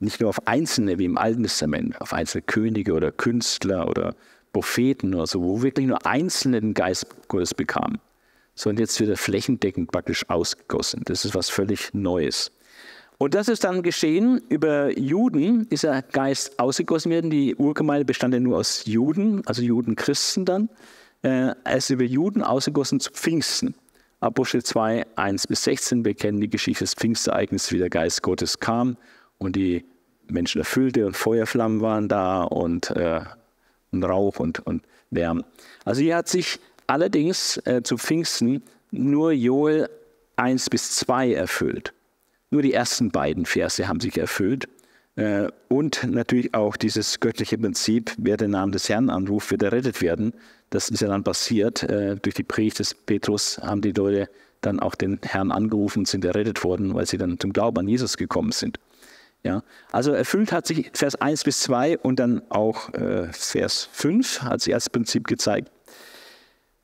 nicht nur auf Einzelne wie im Alten Testament, auf einzelne Könige oder Künstler oder Propheten oder so, wo wirklich nur Einzelne den Geist Gottes bekamen, sondern jetzt wird er flächendeckend praktisch ausgegossen. Das ist was völlig Neues. Und das ist dann geschehen. Über Juden ist der Geist ausgegossen worden. Die Urgemeinde bestand ja nur aus Juden, also Juden-Christen dann. Äh, er ist über Juden ausgegossen zu Pfingsten. Apostel 2, 1 bis 16, wir kennen die Geschichte des Pfingstereignisses, wie der Geist Gottes kam und die Menschen erfüllte und Feuerflammen waren da und, äh, und Rauch und, und Lärm. Also hier hat sich allerdings äh, zu Pfingsten nur Joel 1 bis 2 erfüllt. Nur die ersten beiden Verse haben sich erfüllt. Äh, und natürlich auch dieses göttliche Prinzip, wer den Namen des Herrn anruft, wird errettet werden. Das ist ja dann passiert. Äh, durch die Predigt des Petrus haben die Leute dann auch den Herrn angerufen und sind errettet worden, weil sie dann zum Glauben an Jesus gekommen sind. Ja, also erfüllt hat sich Vers 1 bis 2 und dann auch äh, Vers 5 als erstes Prinzip gezeigt.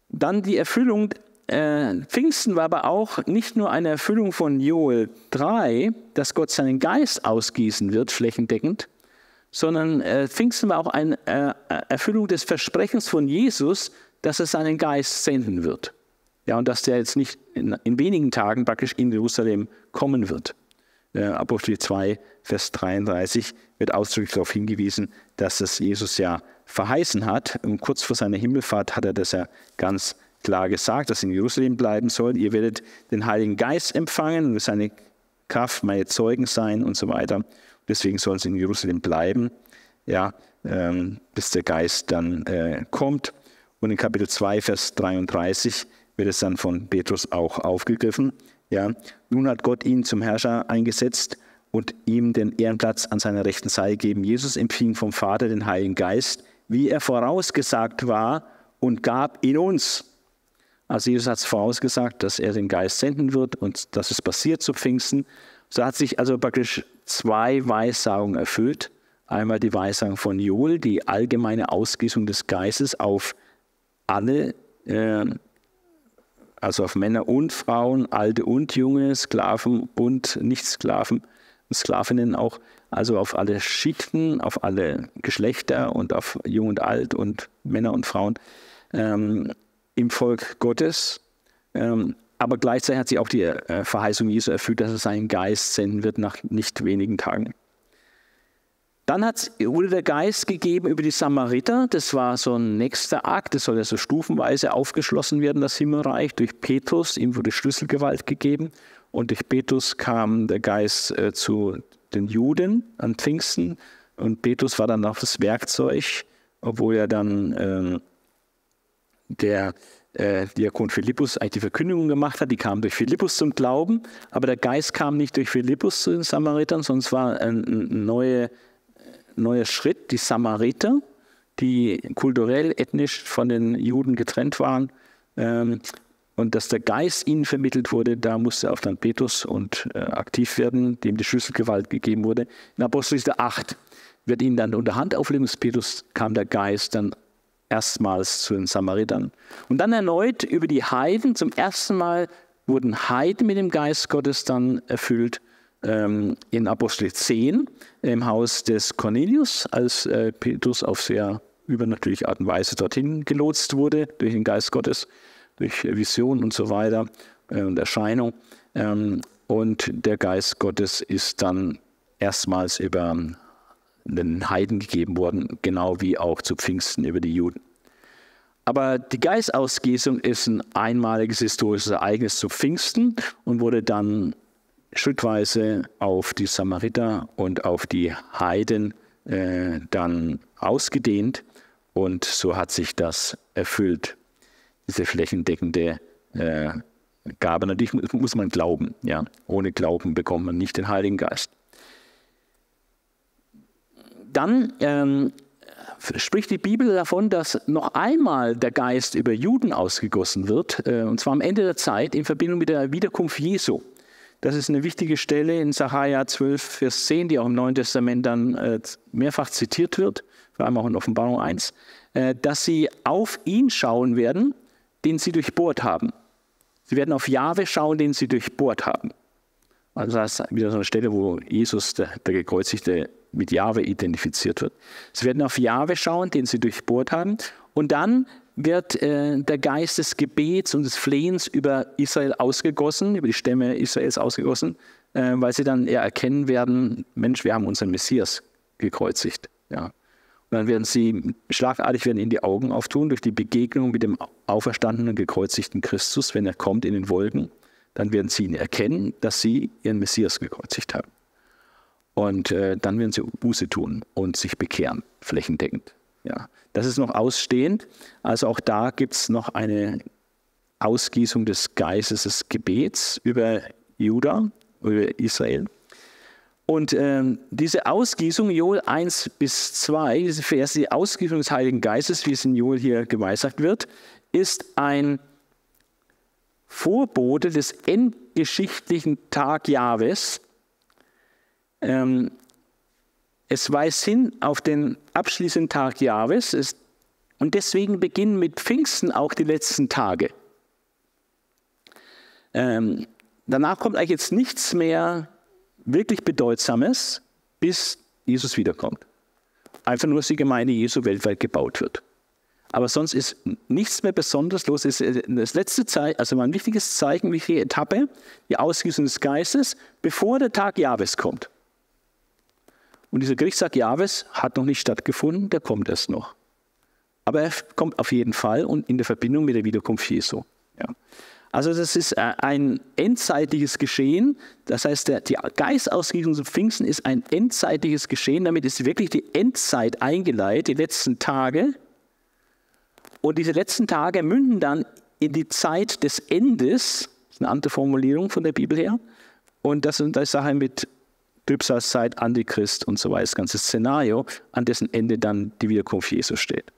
Dann die Erfüllung äh, Pfingsten war aber auch nicht nur eine Erfüllung von Joel 3, dass Gott seinen Geist ausgießen wird, flächendeckend, sondern äh, Pfingsten war auch eine äh, Erfüllung des Versprechens von Jesus, dass er seinen Geist senden wird. Ja, und dass der jetzt nicht in, in wenigen Tagen praktisch in Jerusalem kommen wird. Äh, Apostel 2, Vers 33 wird ausdrücklich darauf hingewiesen, dass es Jesus ja verheißen hat. Und kurz vor seiner Himmelfahrt hat er das ja ganz klar gesagt, dass sie in Jerusalem bleiben sollen. Ihr werdet den Heiligen Geist empfangen und seine Kraft meine Zeugen sein und so weiter. Deswegen sollen sie in Jerusalem bleiben, ja, ähm, bis der Geist dann äh, kommt. Und in Kapitel 2, Vers 33 wird es dann von Petrus auch aufgegriffen. Ja. Nun hat Gott ihn zum Herrscher eingesetzt und ihm den Ehrenplatz an seiner rechten Seite gegeben. Jesus empfing vom Vater den Heiligen Geist, wie er vorausgesagt war, und gab ihn uns also Jesus hat es vorausgesagt, dass er den Geist senden wird und dass es passiert zu Pfingsten. So hat sich also praktisch zwei Weissagungen erfüllt. Einmal die Weissagung von Joel, die allgemeine Ausgießung des Geistes auf alle, äh, also auf Männer und Frauen, Alte und Junge, Sklaven und Nicht-Sklaven, Sklavinnen auch, also auf alle Schichten, auf alle Geschlechter und auf Jung und Alt und Männer und Frauen. Ähm, im Volk Gottes. Ähm, aber gleichzeitig hat sie auch die äh, Verheißung Jesu erfüllt, dass er seinen Geist senden wird nach nicht wenigen Tagen. Dann wurde der Geist gegeben über die Samariter. Das war so ein nächster Akt. Das soll ja so stufenweise aufgeschlossen werden, das Himmelreich. Durch Petrus, ihm wurde Schlüsselgewalt gegeben. Und durch Petrus kam der Geist äh, zu den Juden an Pfingsten. Und Petrus war dann auch das Werkzeug, obwohl er dann. Äh, der äh, Diakon Philippus eigentlich die Verkündigung gemacht hat. Die kamen durch Philippus zum Glauben, aber der Geist kam nicht durch Philippus zu den Samaritern, sondern es war ein, ein neuer, neuer Schritt. Die Samariter, die kulturell, ethnisch von den Juden getrennt waren, ähm, und dass der Geist ihnen vermittelt wurde, da musste auf dann Petrus und äh, aktiv werden, dem die Schlüsselgewalt gegeben wurde. In Apostelgeschichte 8 wird ihnen dann unter Handauflegung des Petrus kam der Geist dann erstmals zu den Samaritern. Und dann erneut über die Heiden. Zum ersten Mal wurden Heiden mit dem Geist Gottes dann erfüllt ähm, in Apostel 10 im Haus des Cornelius, als äh, Petrus auf sehr übernatürliche Art und Weise dorthin gelotst wurde durch den Geist Gottes, durch Visionen und so weiter äh, und Erscheinung. Ähm, und der Geist Gottes ist dann erstmals über den Heiden gegeben worden, genau wie auch zu Pfingsten über die Juden. Aber die Geistausgießung ist ein einmaliges historisches Ereignis zu Pfingsten und wurde dann schrittweise auf die Samariter und auf die Heiden äh, dann ausgedehnt. Und so hat sich das erfüllt, diese flächendeckende äh, Gabe. Natürlich muss man glauben. Ja? Ohne Glauben bekommt man nicht den Heiligen Geist dann ähm, spricht die Bibel davon, dass noch einmal der Geist über Juden ausgegossen wird, äh, und zwar am Ende der Zeit in Verbindung mit der Wiederkunft Jesu. Das ist eine wichtige Stelle in Sacharja 12, Vers 10, die auch im Neuen Testament dann äh, mehrfach zitiert wird, vor allem auch in Offenbarung 1, äh, dass sie auf ihn schauen werden, den sie durchbohrt haben. Sie werden auf Jahwe schauen, den sie durchbohrt haben. Also das ist wieder so eine Stelle, wo Jesus, der, der gekreuzigte, mit Jahwe identifiziert wird. Sie werden auf Jahwe schauen, den sie durchbohrt haben. Und dann wird äh, der Geist des Gebets und des Flehens über Israel ausgegossen, über die Stämme Israels ausgegossen, äh, weil sie dann ja erkennen werden, Mensch, wir haben unseren Messias gekreuzigt. Ja. Und dann werden sie schlagartig werden ihnen die Augen auftun durch die Begegnung mit dem auferstandenen, gekreuzigten Christus, wenn er kommt in den Wolken. Dann werden sie ihn erkennen, dass sie ihren Messias gekreuzigt haben. Und äh, dann werden sie Buße tun und sich bekehren, flächendeckend. Ja. Das ist noch ausstehend. Also auch da gibt es noch eine Ausgießung des Geistes des Gebets über Juda, über Israel. Und ähm, diese Ausgießung, Joel 1 bis 2, diese Verse, die Ausgießung des Heiligen Geistes, wie es in Joel hier geweissagt wird, ist ein Vorbote des endgeschichtlichen Tag Jahwes, ähm, es weist hin auf den abschließenden Tag Jahres. es, und deswegen beginnen mit Pfingsten auch die letzten Tage. Ähm, danach kommt eigentlich jetzt nichts mehr wirklich Bedeutsames, bis Jesus wiederkommt. Einfach nur, dass die Gemeinde Jesu weltweit gebaut wird. Aber sonst ist nichts mehr besonders los. Es ist äh, das letzte Zeichen, also ein wichtiges Zeichen, wichtige Etappe, die Ausgießung des Geistes, bevor der Tag Jahres kommt. Und dieser Gerichtstag Jahwes hat noch nicht stattgefunden, der kommt erst noch. Aber er kommt auf jeden Fall und in der Verbindung mit der Wiederkunft Jesu. Ja. Also das ist äh, ein endzeitiges Geschehen. Das heißt, der, die Geistausgießung zum Pfingsten ist ein endzeitiges Geschehen. Damit ist wirklich die Endzeit eingeleitet, die letzten Tage. Und diese letzten Tage münden dann in die Zeit des Endes, das ist eine andere Formulierung von der Bibel her. Und das sind da Sachen mit Trübsals Zeit, Antichrist und so weiter, das ganze Szenario, an dessen Ende dann die Wiederkunft Jesu steht.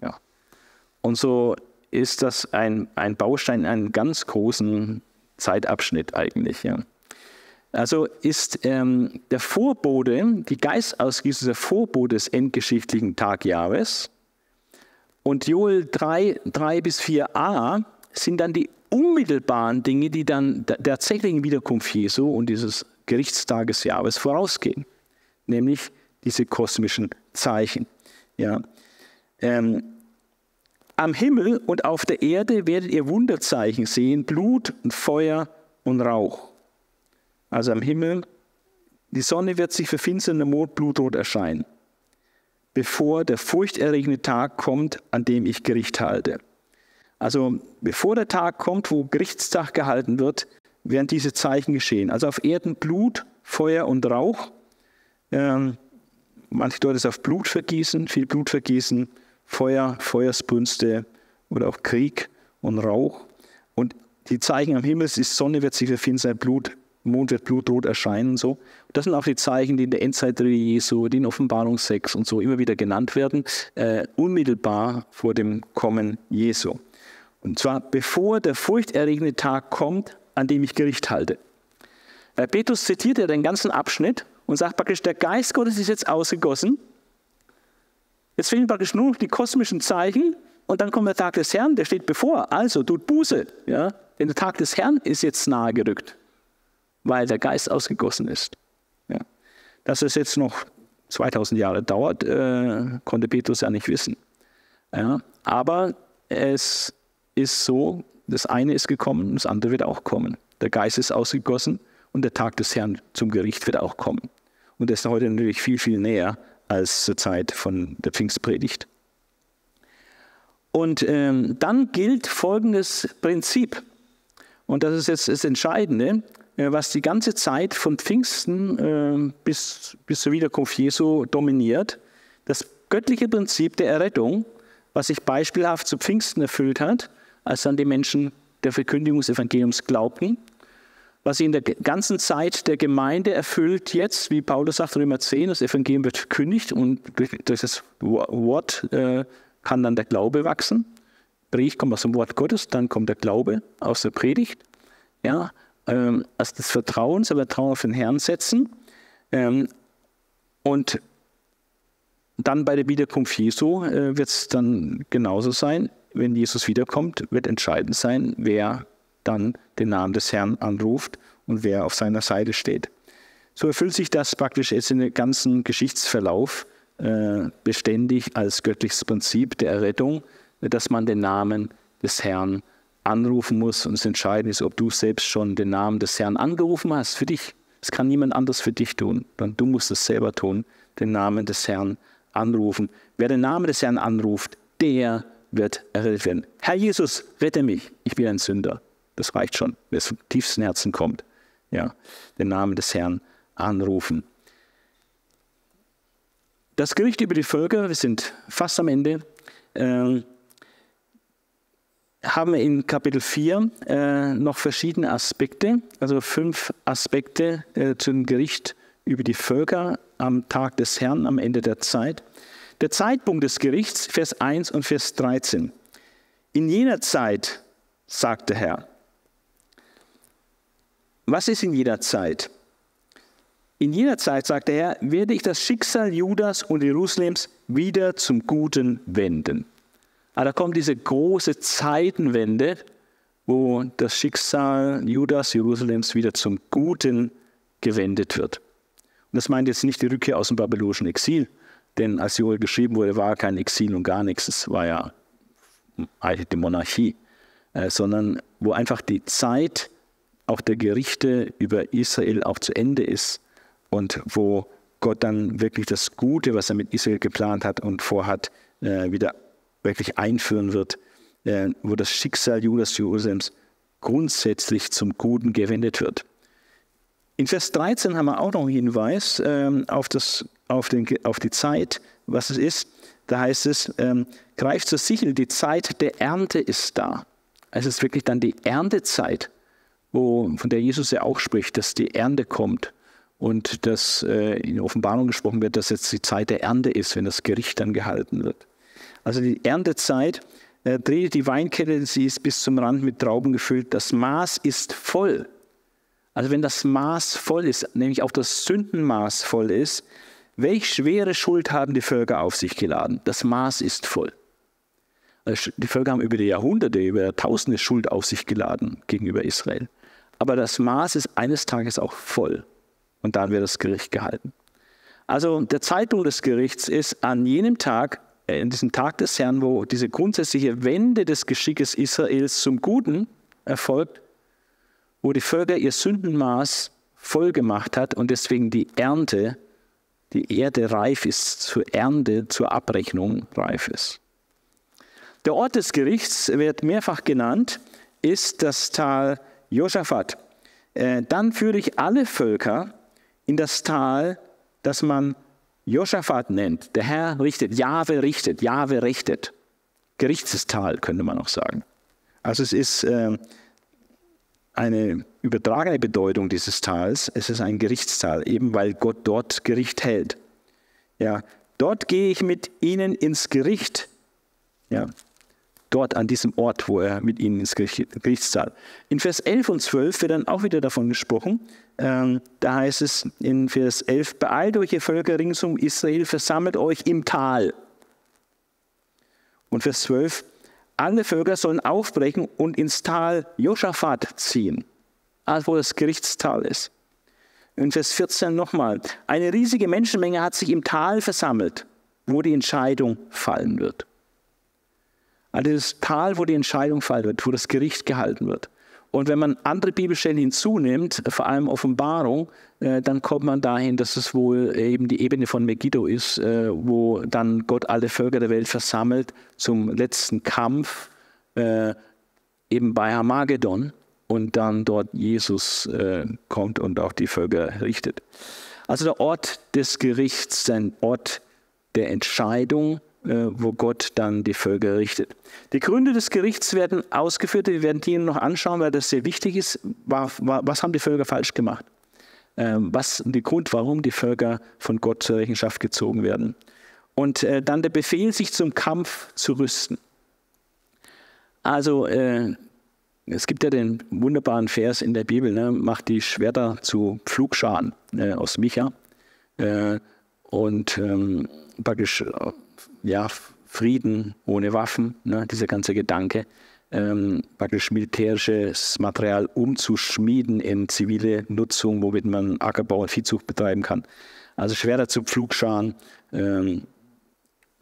Ja. Und so ist das ein, ein Baustein in einem ganz großen Zeitabschnitt eigentlich. Ja. Also ist ähm, der Vorbote, die Geistausgießung der Vorbote des endgeschichtlichen Tagjahres. Und Joel 3, 3 bis 4a sind dann die unmittelbaren Dinge, die dann der tatsächlichen Wiederkunft Jesu und dieses Gerichtstagesjahres vorausgehen, nämlich diese kosmischen Zeichen. Ja. Ähm, am Himmel und auf der Erde werdet ihr Wunderzeichen sehen, Blut und Feuer und Rauch. Also am Himmel, die Sonne wird sich verfinstern, der Mond blutrot erscheinen, bevor der furchterregende Tag kommt, an dem ich Gericht halte. Also bevor der Tag kommt, wo Gerichtstag gehalten wird, während diese Zeichen geschehen. Also auf Erden Blut, Feuer und Rauch. Ähm, manche dort ist auf Blut vergießen, viel Blut vergießen, Feuer, Feuersbrünste oder auch Krieg und Rauch. Und die Zeichen am Himmel, die Sonne wird sich verfinstern, Blut, Mond wird blutrot erscheinen und so. Das sind auch die Zeichen, die in der Endzeitrede Jesu, die in Offenbarung 6 und so immer wieder genannt werden, äh, unmittelbar vor dem Kommen Jesu. Und zwar bevor der furchterregende Tag kommt, an dem ich Gericht halte. Äh, Petrus zitiert ja den ganzen Abschnitt und sagt praktisch, der Geist Gottes ist jetzt ausgegossen. Jetzt fehlen praktisch nur noch die kosmischen Zeichen und dann kommt der Tag des Herrn, der steht bevor. Also tut Buße, ja? denn der Tag des Herrn ist jetzt nahe gerückt, weil der Geist ausgegossen ist. Ja? Dass es jetzt noch 2000 Jahre dauert, äh, konnte Petrus ja nicht wissen. Ja? Aber es ist so, das eine ist gekommen, das andere wird auch kommen. Der Geist ist ausgegossen und der Tag des Herrn zum Gericht wird auch kommen. Und das ist heute natürlich viel, viel näher als zur Zeit von der Pfingstpredigt. Und ähm, dann gilt folgendes Prinzip. Und das ist jetzt das Entscheidende, äh, was die ganze Zeit von Pfingsten äh, bis, bis zur Wiederkunft Jesu dominiert. Das göttliche Prinzip der Errettung, was sich beispielhaft zu Pfingsten erfüllt hat als dann die Menschen der Verkündigung des Evangeliums glaubten. Was sie in der ganzen Zeit der Gemeinde erfüllt, jetzt, wie Paulus sagt, Römer 10, das Evangelium wird verkündigt und durch das Wort äh, kann dann der Glaube wachsen. Predigt kommt aus dem Wort Gottes, dann kommt der Glaube aus der Predigt. Ja, ähm, also das Vertrauen, das Vertrauen auf den Herrn setzen. Ähm, und dann bei der Wiederkunft Jesu äh, wird es dann genauso sein wenn Jesus wiederkommt, wird entscheidend sein, wer dann den Namen des Herrn anruft und wer auf seiner Seite steht. So erfüllt sich das praktisch jetzt in dem ganzen Geschichtsverlauf äh, beständig als göttliches Prinzip der Errettung, dass man den Namen des Herrn anrufen muss und es entscheidend ist, ob du selbst schon den Namen des Herrn angerufen hast für dich. Es kann niemand anders für dich tun, dann du musst es selber tun, den Namen des Herrn anrufen. Wer den Namen des Herrn anruft, der wird errettet werden. Herr Jesus, rette mich, ich bin ein Sünder. Das reicht schon, wer es vom tiefsten Herzen kommt. Ja, den Namen des Herrn anrufen. Das Gericht über die Völker, wir sind fast am Ende, äh, haben in Kapitel 4 äh, noch verschiedene Aspekte, also fünf Aspekte äh, zum Gericht über die Völker am Tag des Herrn, am Ende der Zeit. Der Zeitpunkt des Gerichts, Vers 1 und Vers 13. In jener Zeit, sagt der Herr. Was ist in jener Zeit? In jener Zeit, sagt der Herr, werde ich das Schicksal Judas und Jerusalems wieder zum Guten wenden. Aber ah, da kommt diese große Zeitenwende, wo das Schicksal Judas, Jerusalems wieder zum Guten gewendet wird. Und das meint jetzt nicht die Rückkehr aus dem babylonischen Exil, denn als Joel geschrieben wurde, war kein Exil und gar nichts. Es war ja eigentlich die Monarchie, äh, sondern wo einfach die Zeit auch der Gerichte über Israel auch zu Ende ist und wo Gott dann wirklich das Gute, was er mit Israel geplant hat und vorhat, äh, wieder wirklich einführen wird, äh, wo das Schicksal Judas Jerusalems grundsätzlich zum Guten gewendet wird. In Vers 13 haben wir auch noch einen Hinweis äh, auf das auf, den, auf die Zeit, was es ist. Da heißt es, ähm, greift zur Sichel, die Zeit der Ernte ist da. es ist wirklich dann die Erntezeit, wo, von der Jesus ja auch spricht, dass die Ernte kommt und dass äh, in der Offenbarung gesprochen wird, dass jetzt die Zeit der Ernte ist, wenn das Gericht dann gehalten wird. Also die Erntezeit, äh, drehte die Weinkette, sie ist bis zum Rand mit Trauben gefüllt, das Maß ist voll. Also wenn das Maß voll ist, nämlich auch das Sündenmaß voll ist, Welch schwere Schuld haben die Völker auf sich geladen? Das Maß ist voll. Äh, die Völker haben über die Jahrhunderte, über Tausende Schuld auf sich geladen gegenüber Israel. Aber das Maß ist eines Tages auch voll. Und dann wird das Gericht gehalten. Also der Zeitpunkt des Gerichts ist an jenem Tag, äh, an diesem Tag des Herrn, wo diese grundsätzliche Wende des Geschickes Israels zum Guten erfolgt, wo die Völker ihr Sündenmaß voll gemacht hat und deswegen die Ernte die Erde reif ist zur Ernte, zur Abrechnung reif ist. Der Ort des Gerichts wird mehrfach genannt, ist das Tal Josaphat. Äh, dann führe ich alle Völker in das Tal, das man Josaphat nennt. Der Herr richtet, Jahwe richtet, Jahwe richtet. Gerichtstal könnte man auch sagen. Also es ist äh, eine übertragene Bedeutung dieses Tals, es ist ein Gerichtstal, eben weil Gott dort Gericht hält. Ja, dort gehe ich mit ihnen ins Gericht. Ja, dort an diesem Ort, wo er mit ihnen ins Gerichtstal. In Vers 11 und 12 wird dann auch wieder davon gesprochen. Ähm, da heißt es in Vers 11, beeilt euch ihr Völker ringsum Israel, versammelt euch im Tal. Und Vers 12, alle Völker sollen aufbrechen und ins Tal Josaphat ziehen als wo das Gerichtstal ist. In Vers 14 nochmal. Eine riesige Menschenmenge hat sich im Tal versammelt, wo die Entscheidung fallen wird. Also das Tal, wo die Entscheidung fallen wird, wo das Gericht gehalten wird. Und wenn man andere Bibelstellen hinzunimmt, vor allem Offenbarung, äh, dann kommt man dahin, dass es wohl eben die Ebene von Megiddo ist, äh, wo dann Gott alle Völker der Welt versammelt zum letzten Kampf, äh, eben bei Hamagedon und dann dort Jesus äh, kommt und auch die Völker richtet. Also der Ort des Gerichts, ein Ort der Entscheidung, äh, wo Gott dann die Völker richtet. Die Gründe des Gerichts werden ausgeführt, wir werden die noch anschauen, weil das sehr wichtig ist. War, war, was haben die Völker falsch gemacht? Ähm, was der Grund, warum die Völker von Gott zur Rechenschaft gezogen werden? Und äh, dann der Befehl, sich zum Kampf zu rüsten. Also äh, es gibt ja den wunderbaren Vers in der Bibel, ne? macht die Schwerter zu Pflugscharen ne? aus Micha äh, und ähm, praktisch äh, ja, Frieden ohne Waffen, ne? dieser ganze Gedanke, ähm, praktisch militärisches Material umzuschmieden in zivile Nutzung, womit man Ackerbau und Viehzucht betreiben kann. Also Schwerter zu Pflugscharen, ähm,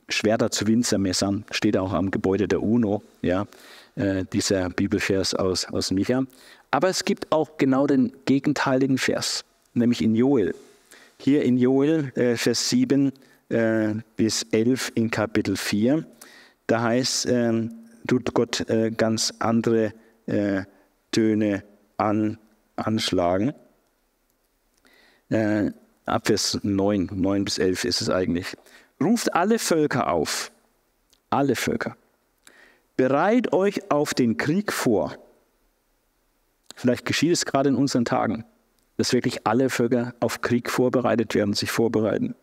Schwerter zu Winzermessern, steht auch am Gebäude der UNO. Ja. Äh, dieser Bibelvers aus, aus Micha. Aber es gibt auch genau den gegenteiligen Vers, nämlich in Joel. Hier in Joel, äh, Vers 7 äh, bis 11 in Kapitel 4, da heißt, ähm, tut Gott äh, ganz andere äh, Töne an, anschlagen. ab Vers 9, 9 bis 11 ist es eigentlich. Ruft alle Völker auf, alle Völker Bereit euch auf den Krieg vor. Vielleicht geschieht es gerade in unseren Tagen, dass wirklich alle Völker auf Krieg vorbereitet werden, sich vorbereiten.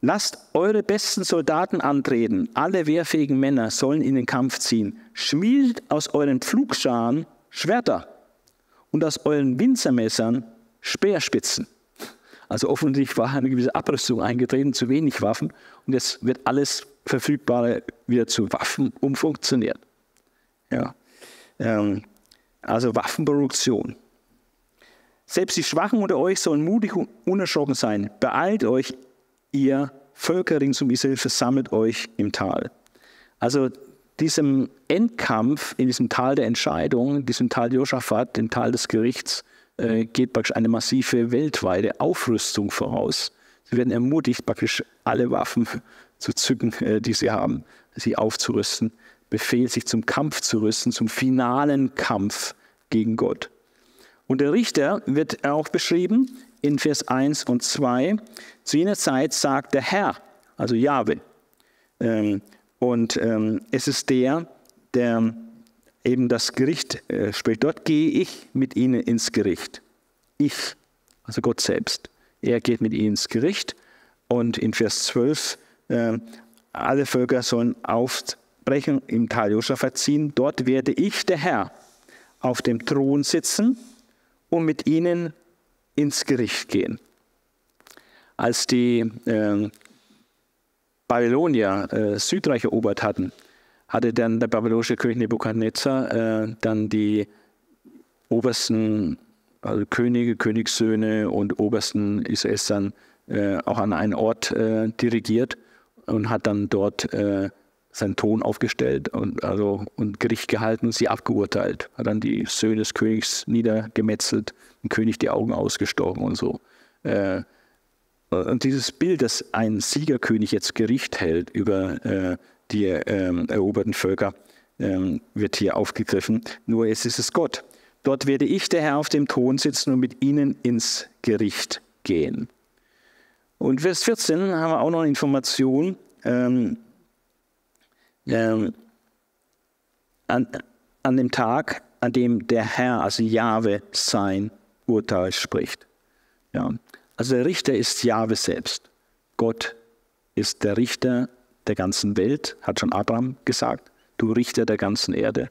Lasst eure besten Soldaten antreten. Alle wehrfähigen Männer sollen in den Kampf ziehen. Schmiedet aus euren Pflugscharen Schwerter und aus euren Winzermessern Speerspitzen. Also offensichtlich war eine gewisse Abrüstung eingetreten, zu wenig Waffen. Und jetzt wird alles Verfügbare wieder zu Waffen umfunktioniert. Ja. Ähm, also Waffenproduktion. Selbst die Schwachen unter euch sollen mutig und unerschrocken sein. Beeilt euch, ihr Völker rings um Israel, versammelt euch im Tal. Also diesem Endkampf in diesem Tal der Entscheidung, diesem Tal Josaphat, dem Tal des Gerichts, äh, geht praktisch eine massive weltweite Aufrüstung voraus. Sie werden ermutigt, praktisch alle Waffen zu zücken, äh, die sie haben, sie aufzurüsten. Befehl, sich zum Kampf zu rüsten, zum finalen Kampf gegen Gott. Und der Richter wird auch beschrieben in Vers 1 und 2. Zu jener Zeit sagt der Herr, also Jahwe, ähm, und ähm, es ist der, der eben das Gericht äh, spricht. Dort gehe ich mit ihnen ins Gericht. Ich, also Gott selbst. Er geht mit ihnen ins Gericht. Und in Vers 12, äh, alle Völker sollen aufbrechen, im Tal Joscha verziehen. Dort werde ich, der Herr, auf dem Thron sitzen und mit ihnen ins Gericht gehen. Als die äh, Babylonier äh, Südreich erobert hatten, hatte dann der babylonische König Nebukadnezar äh, dann die obersten also Könige, Königssöhne und obersten Israels dann äh, auch an einen Ort äh, dirigiert und hat dann dort äh, seinen Ton aufgestellt und, also, und Gericht gehalten und sie abgeurteilt. Hat dann die Söhne des Königs niedergemetzelt, dem König die Augen ausgestochen und so. Äh, und dieses Bild, dass ein Siegerkönig jetzt Gericht hält über äh, die ähm, eroberten Völker, ähm, wird hier aufgegriffen. Nur jetzt ist es Gott. Dort werde ich, der Herr, auf dem Thron sitzen und mit ihnen ins Gericht gehen. Und Vers 14 haben wir auch noch eine Information. Ähm, ähm, an, an dem Tag, an dem der Herr, also Jahwe, sein Urteil spricht. Ja. Also der Richter ist Jahwe selbst. Gott ist der Richter der ganzen Welt, hat schon Abraham gesagt, du Richter der ganzen Erde.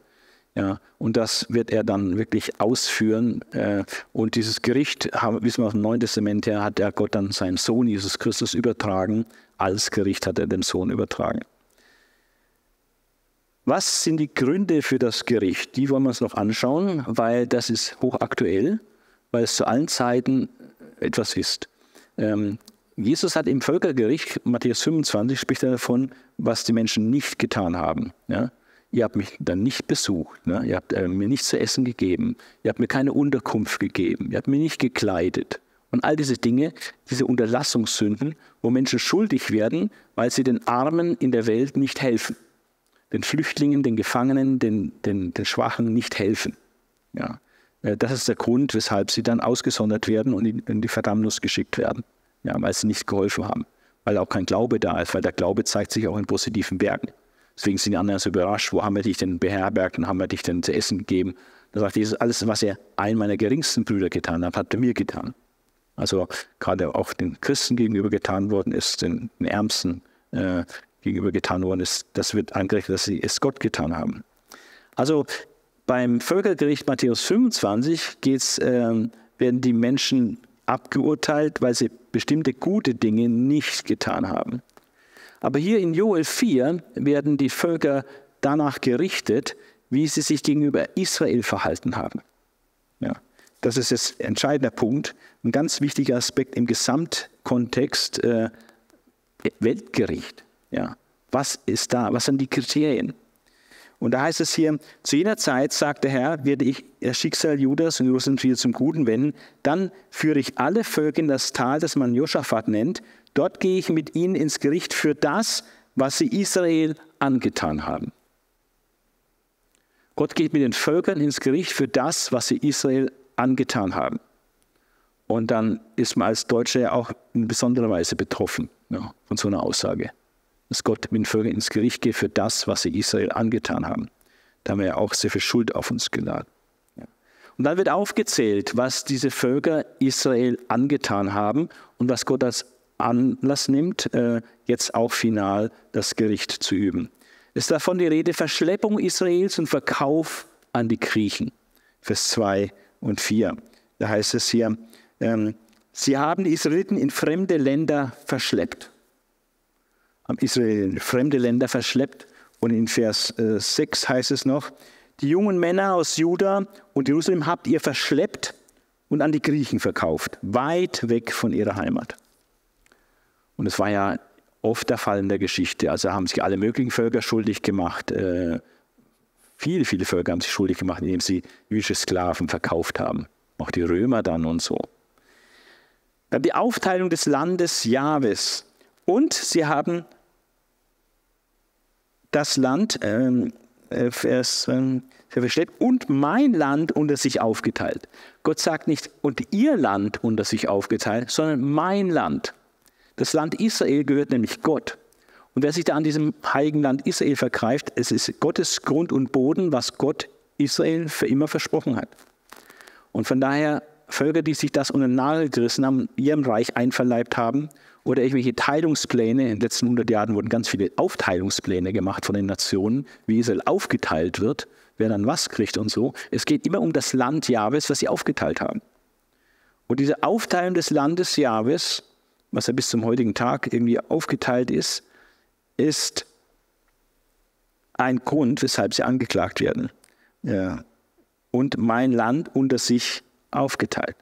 Ja, und das wird er dann wirklich ausführen. Äh, und dieses Gericht, wissen wir aus dem Neuen Testament her, hat er Gott dann seinen Sohn Jesus Christus übertragen. Als Gericht hat er den Sohn übertragen. Was sind die Gründe für das Gericht? Die wollen wir uns noch anschauen, weil das ist hochaktuell, weil es zu allen Zeiten etwas ist. Ähm, Jesus hat im Völkergericht, Matthäus 25, spricht er davon, was die Menschen nicht getan haben. Ja? Ihr habt mich dann nicht besucht, ne? ihr habt äh, mir nichts zu essen gegeben, ihr habt mir keine Unterkunft gegeben, ihr habt mir nicht gekleidet. Und all diese Dinge, diese Unterlassungssünden, wo Menschen schuldig werden, weil sie den Armen in der Welt nicht helfen. Den Flüchtlingen, den Gefangenen, den, den, den Schwachen nicht helfen. Ja. Äh, das ist der Grund, weshalb sie dann ausgesondert werden und in, in die Verdammnis geschickt werden ja, weil sie nicht geholfen haben, weil auch kein Glaube da ist, weil der Glaube zeigt sich auch in positiven Werken. Deswegen sind die anderen so überrascht, wo haben wir dich denn beherbergt und haben wir dich denn zu essen gegeben? Da sagt Jesus, alles, was er einem meiner geringsten Brüder getan hat, hat er mir getan. Also gerade auch den Christen gegenüber getan worden ist, den, den Ärmsten äh, gegenüber getan worden ist, das wird angerechnet, dass sie es Gott getan haben. Also beim Völkergericht Matthäus 25 geht's, äh, werden die Menschen abgeurteilt, weil sie bestimmte gute Dinge nicht getan haben. Aber hier in Joel 4 werden die Völker danach gerichtet, wie sie sich gegenüber Israel verhalten haben. Ja, das ist jetzt ein entscheidender Punkt, ein ganz wichtiger Aspekt im Gesamtkontext äh, Weltgericht. Ja, was ist da? Was sind die Kriterien? Und da heißt es hier, zu jener Zeit, sagt der Herr, werde ich das äh, Schicksal Judas und Jerusalem wieder zum Guten wenden. Dann führe ich alle Völker in das Tal, das man Joschafat nennt. Dort gehe ich mit ihnen ins Gericht für das, was sie Israel angetan haben. Gott geht mit den Völkern ins Gericht für das, was sie Israel angetan haben. Und dann ist man als Deutscher ja auch in besonderer Weise betroffen ja, von so einer Aussage dass Gott mit den Völkern ins Gericht geht für das, was sie Israel angetan haben. Da haben wir ja auch sehr viel Schuld auf uns geladen. Und dann wird aufgezählt, was diese Völker Israel angetan haben und was Gott als Anlass nimmt, äh, jetzt auch final das Gericht zu üben. Es ist davon die Rede Verschleppung Israels und Verkauf an die Griechen. Vers 2 und 4. Da heißt es hier, ähm, sie haben die Israeliten in fremde Länder verschleppt haben Israel in fremde Länder verschleppt. Und in Vers 6 äh, heißt es noch, die jungen Männer aus Juda und Jerusalem habt ihr verschleppt und an die Griechen verkauft, weit weg von ihrer Heimat. Und es war ja oft der Fall in der Geschichte. Also haben sich alle möglichen Völker schuldig gemacht. Äh, viele, viele Völker haben sich schuldig gemacht, indem sie jüdische Sklaven verkauft haben. Auch die Römer dann und so. Dann die Aufteilung des Landes Jahwes. Und sie haben das Land, ähm, äh, Vers, ähm, steht, und mein Land unter sich aufgeteilt. Gott sagt nicht, und ihr Land unter sich aufgeteilt, sondern mein Land. Das Land Israel gehört nämlich Gott. Und wer sich da an diesem heiligen Land Israel vergreift, es ist Gottes Grund und Boden, was Gott Israel für immer versprochen hat. Und von daher Völker, die sich das unter den Nagel gerissen haben, ihrem Reich einverleibt haben, oder irgendwelche Teilungspläne. In den letzten 100 Jahren wurden ganz viele Aufteilungspläne gemacht von den Nationen, wie Israel aufgeteilt wird, wer dann was kriegt und so. Es geht immer um das Land Jahwes, was sie aufgeteilt haben. Und diese Aufteilung des Landes Jahwes, was ja bis zum heutigen Tag irgendwie aufgeteilt ist, ist ein Grund, weshalb sie angeklagt werden. Ja. Und mein Land unter sich aufgeteilt.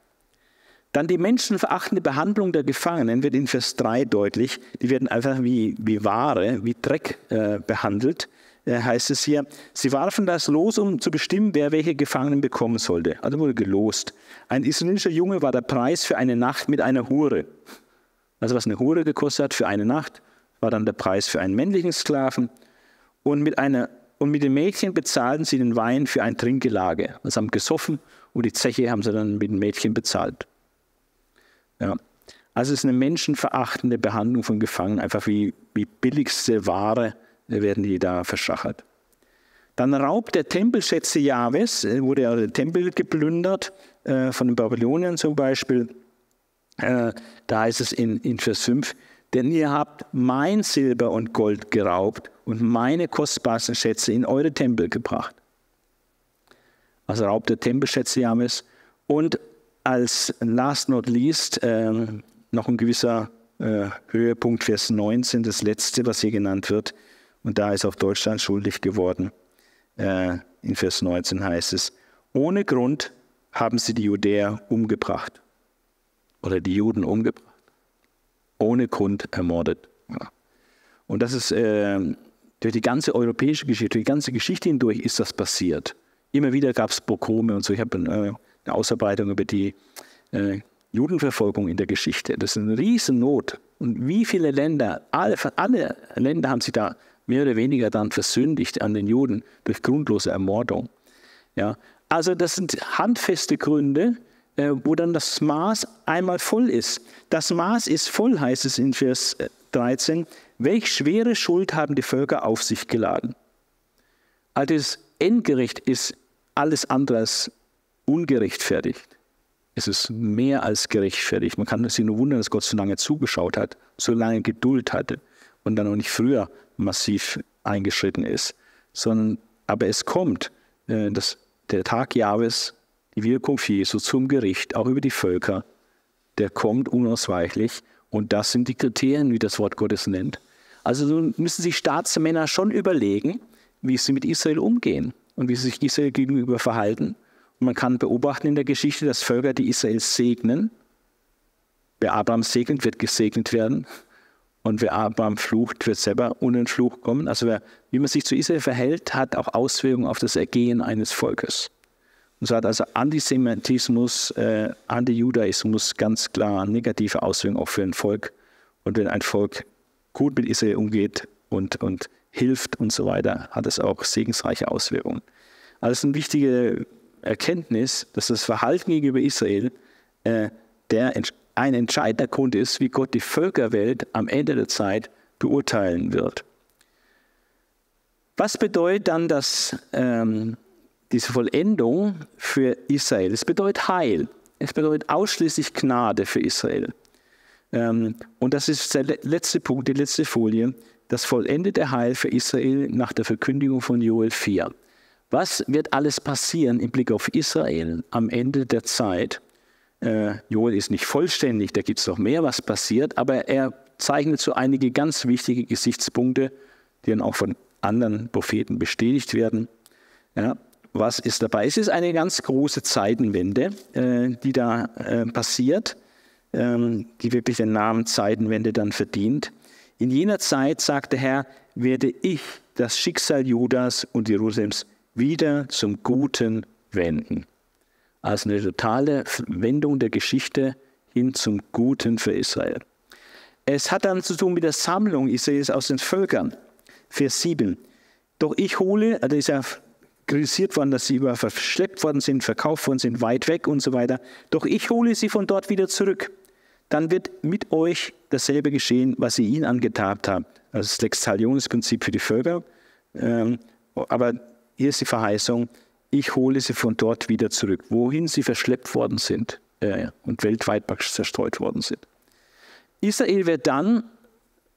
Dann die menschenverachtende Behandlung der Gefangenen wird in Vers 3 deutlich. Die werden einfach wie, wie Ware, wie Dreck äh, behandelt, äh, heißt es hier. Sie warfen das Los, um zu bestimmen, wer welche Gefangenen bekommen sollte. Also wurde gelost. Ein israelischer Junge war der Preis für eine Nacht mit einer Hure. Also was eine Hure gekostet hat für eine Nacht, war dann der Preis für einen männlichen Sklaven. Und mit, einer, und mit den Mädchen bezahlten sie den Wein für ein Trinkgelage. Also haben gesoffen und die Zeche haben sie dann mit einem Mädchen bezahlt. Ja. Also es ist eine menschenverachtende Behandlung von Gefangenen, einfach wie, wie billigste Ware werden die da verschachert. Dann raubt der Tempel Schätze Jahwes, äh, wurde ja der Tempel geplündert, äh, von den Babyloniern zum Beispiel. Äh, da heißt es in, in Vers 5, denn ihr habt mein Silber und Gold geraubt und meine kostbarsten Schätze in eure Tempel gebracht was Raub der Tempelschätze Jahwes. Und als last not least äh, noch ein gewisser äh, Höhepunkt, Vers 19, das letzte, was hier genannt wird. Und da ist auch Deutschland schuldig geworden. Äh, in Vers 19 heißt es, ohne Grund haben sie die Judäer umgebracht oder die Juden umgebracht, ohne Grund ermordet. Ja. Und das ist ähm, durch die ganze europäische Geschichte, durch die ganze Geschichte hindurch ist das passiert. Immer wieder gab es Pogrome und so. Ich habe eine, äh, eine Ausarbeitung über die äh, Judenverfolgung in der Geschichte. Das ist eine Riesennot. Und wie viele Länder, alle, alle Länder haben sich da mehr oder weniger dann versündigt an den Juden durch grundlose Ermordung. Ja, also das sind handfeste Gründe, äh, wo dann das Maß einmal voll ist. Das Maß ist voll, heißt es in Vers 13. Äh, Welch schwere Schuld haben die Völker auf sich geladen? Also das Endgericht ist alles andere als ungerechtfertigt. Es ist mehr als gerechtfertigt. Man kann sich nur wundern, dass Gott so lange zugeschaut hat, so lange Geduld hatte und dann auch nicht früher massiv eingeschritten ist. Sondern, aber es kommt, äh, dass der Tag Jahwes, die Wirkung Jesu zum Gericht, auch über die Völker, der kommt unausweichlich. Und das sind die Kriterien, wie das Wort Gottes nennt. Also müssen sich Staatsmänner schon überlegen, wie sie mit Israel umgehen und wie sich Israel gegenüber verhalten. Und man kann beobachten in der Geschichte, dass Völker, die Israel segnen, wer Abraham segnet, wird gesegnet werden. Und wer Abraham flucht, wird selber ohne Fluch kommen. Also wer, wie man sich zu Israel verhält, hat auch Auswirkungen auf das Ergehen eines Volkes. Und so hat also Antisemitismus, äh, Antijudaismus ganz klar negative Auswirkungen auch für ein Volk. Und wenn ein Volk gut mit Israel umgeht und, und hilft und so weiter, hat es auch segensreiche Auswirkungen. Also es ist eine wichtige Erkenntnis, dass das Verhalten gegenüber Israel äh, der, ein entscheidender Grund ist, wie Gott die Völkerwelt am Ende der Zeit beurteilen wird. Was bedeutet dann das, ähm, diese Vollendung für Israel? Es bedeutet Heil. Es bedeutet ausschließlich Gnade für Israel. Ähm, und das ist der letzte Punkt, die letzte Folie das vollendete Heil für Israel nach der Verkündigung von Joel 4. Was wird alles passieren im Blick auf Israel am Ende der Zeit? Äh, Joel ist nicht vollständig, da gibt es noch mehr, was passiert, aber er zeichnet so einige ganz wichtige Gesichtspunkte, die dann auch von anderen Propheten bestätigt werden. Ja, was ist dabei? Es ist eine ganz große Zeitenwende, äh, die da äh, passiert, ähm, die wirklich den Namen Zeitenwende dann verdient. In jener Zeit, sagt der Herr, werde ich das Schicksal Judas und Jerusalems wieder zum Guten wenden. Also eine totale Wendung der Geschichte hin zum Guten für Israel. Es hat dann zu tun mit der Sammlung Israels aus den Völkern. Vers 7. Doch ich hole, also ist ja kritisiert worden, dass sie über verschleppt worden sind, verkauft worden sind, weit weg und so weiter. Doch ich hole sie von dort wieder zurück dann wird mit euch dasselbe geschehen, was ihr ihn angetabt habt. Also das ist das prinzip für die Völker. Ähm, aber hier ist die Verheißung, ich hole sie von dort wieder zurück, wohin sie verschleppt worden sind äh, und weltweit zerstreut worden sind. Israel wird dann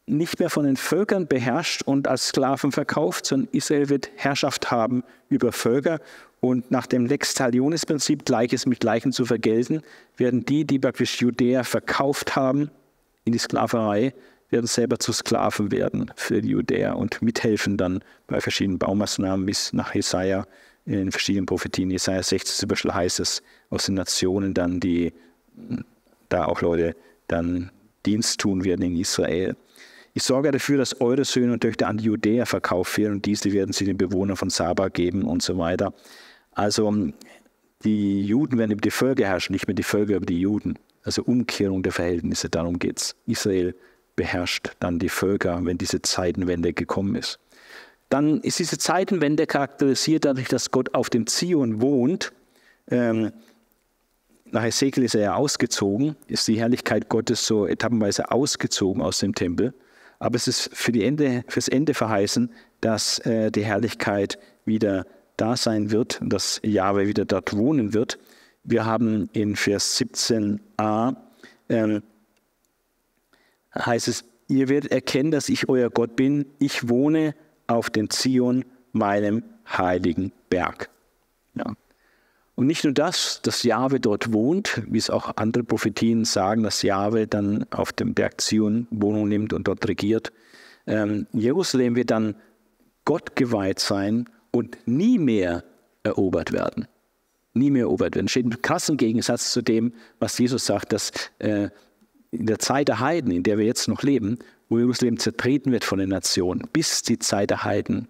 nicht mehr von den Völkern beherrscht und als Sklaven verkauft, sondern Israel wird Herrschaft haben über Völker und nach dem Lex Talionis-Prinzip, Gleiches mit Gleichem zu vergelten, werden die, die praktisch Judäa verkauft haben in die Sklaverei, werden selber zu Sklaven werden für die Judäa und mithelfen dann bei verschiedenen Baumaßnahmen bis nach Jesaja in verschiedenen Prophetien. Jesaja 60 zum Beispiel heißt es, aus den Nationen dann, die da auch Leute dann Dienst tun werden in Israel. Ich sorge dafür, dass eure Söhne und Töchter an die Judäa verkauft werden und diese werden sie den Bewohnern von Saba geben und so weiter. Also ähm, die Juden werden über die Völker herrschen, nicht mehr die Völker über die Juden. Also Umkehrung der Verhältnisse, darum geht es. Israel beherrscht dann die Völker, wenn diese Zeitenwende gekommen ist. Dann ist diese Zeitenwende charakterisiert dadurch, dass Gott auf dem Zion wohnt. Ähm, nach Ezekiel ist er ja ausgezogen, ist die Herrlichkeit Gottes so etappenweise ausgezogen aus dem Tempel. Aber es ist für, die Ende, fürs Ende verheißen, dass äh, die Herrlichkeit wieder da sein wird, dass Jahwe wieder dort wohnen wird. Wir haben in Vers 17a, äh, heißt es, ihr werdet erkennen, dass ich euer Gott bin. Ich wohne auf dem Zion, meinem heiligen Berg. Ja. Und nicht nur das, dass Jahwe dort wohnt, wie es auch andere Prophetien sagen, dass Jahwe dann auf dem Berg Zion Wohnung nimmt und dort regiert. Ähm, Jerusalem wird dann Gott geweiht sein und nie mehr erobert werden. Nie mehr erobert werden. Steht im krassen Gegensatz zu dem, was Jesus sagt, dass äh, in der Zeit der Heiden, in der wir jetzt noch leben, wo Jerusalem zertreten wird von den Nationen, bis die Zeit der Heiden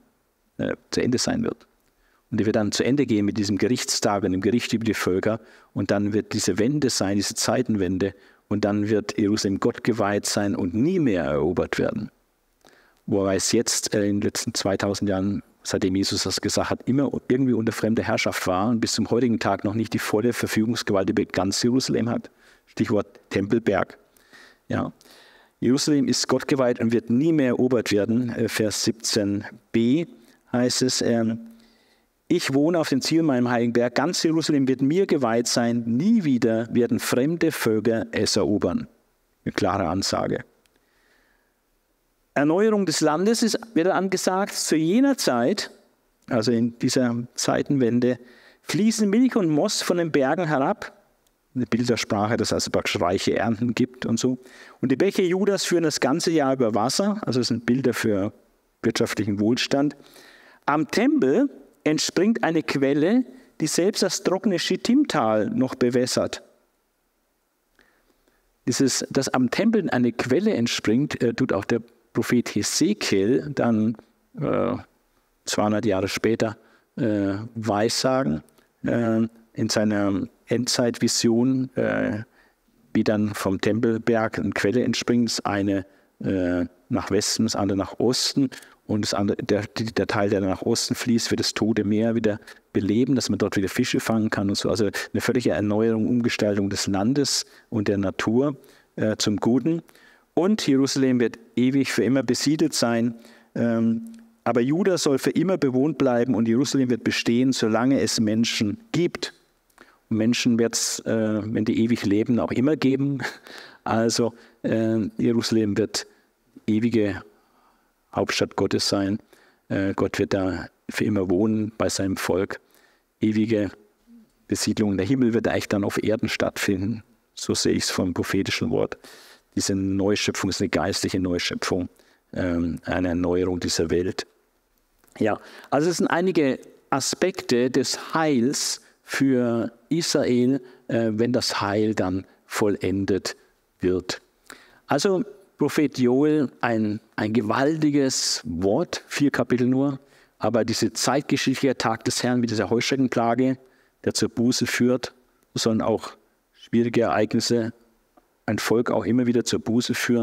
äh, zu Ende sein wird. Und die wird dann zu Ende gehen mit diesem Gerichtstag und dem Gericht über die Völker. Und dann wird diese Wende sein, diese Zeitenwende. Und dann wird Jerusalem Gott geweiht sein und nie mehr erobert werden. Wobei es jetzt äh, in den letzten 2000 Jahren seitdem Jesus das gesagt hat, immer irgendwie unter fremder Herrschaft war und bis zum heutigen Tag noch nicht die volle Verfügungsgewalt über ganz Jerusalem hat. Stichwort Tempelberg. Ja. Jerusalem ist Gott geweiht und wird nie mehr erobert werden. Äh, Vers 17b heißt es, äh, ich wohne auf dem Ziel meinem heiligen Berg, ganz Jerusalem wird mir geweiht sein, nie wieder werden fremde Völker es erobern. Eine klare Ansage. Erneuerung des Landes ist, wird angesagt, zu jener Zeit, also in dieser Zeitenwende, fließen Milch und Moss von den Bergen herab. Eine Bildersprache, dass es also praktisch reiche Ernten gibt und so. Und die Bäche Judas führen das ganze Jahr über Wasser, also es sind Bilder für wirtschaftlichen Wohlstand. Am Tempel entspringt eine Quelle, die selbst das trockene Schittimtal noch bewässert. Dieses, dass am Tempel eine Quelle entspringt, äh, tut auch der Prophet Hesekiel dann äh, 200 Jahre später äh, weissagen äh, in seiner Endzeitvision, äh, wie dann vom Tempelberg eine Quelle entspringt, das eine äh, nach Westen, das andere nach Osten und das andere, der, der, Teil, der nach Osten fließt, wird das Tote Meer wieder beleben, dass man dort wieder Fische fangen kann und so. Also eine völlige Erneuerung, Umgestaltung des Landes und der Natur äh, zum Guten. Und Jerusalem wird ewig für immer besiedelt sein. Ähm, aber Juda soll für immer bewohnt bleiben und Jerusalem wird bestehen, solange es Menschen gibt. Und Menschen wird es, äh, wenn die ewig leben, auch immer geben. Also ähm, Jerusalem wird ewige Hauptstadt Gottes sein. Äh, Gott wird da für immer wohnen bei seinem Volk. Ewige Besiedlung. Der Himmel wird eigentlich dann auf Erden stattfinden. So sehe ich es vom prophetischen Wort diese Neuschöpfung ist eine geistliche Neuschöpfung, ähm, eine Erneuerung dieser Welt. Ja, also es sind einige Aspekte des Heils für Israel, äh, wenn das Heil dann vollendet wird. Also Prophet Joel, ein, ein gewaltiges Wort, vier Kapitel nur, aber diese zeitgeschichtliche Tag des Herrn mit dieser Heuschreckenplage, der zur Buße führt, sondern auch schwierige Ereignisse ein Volk auch immer wieder zur Buße führen.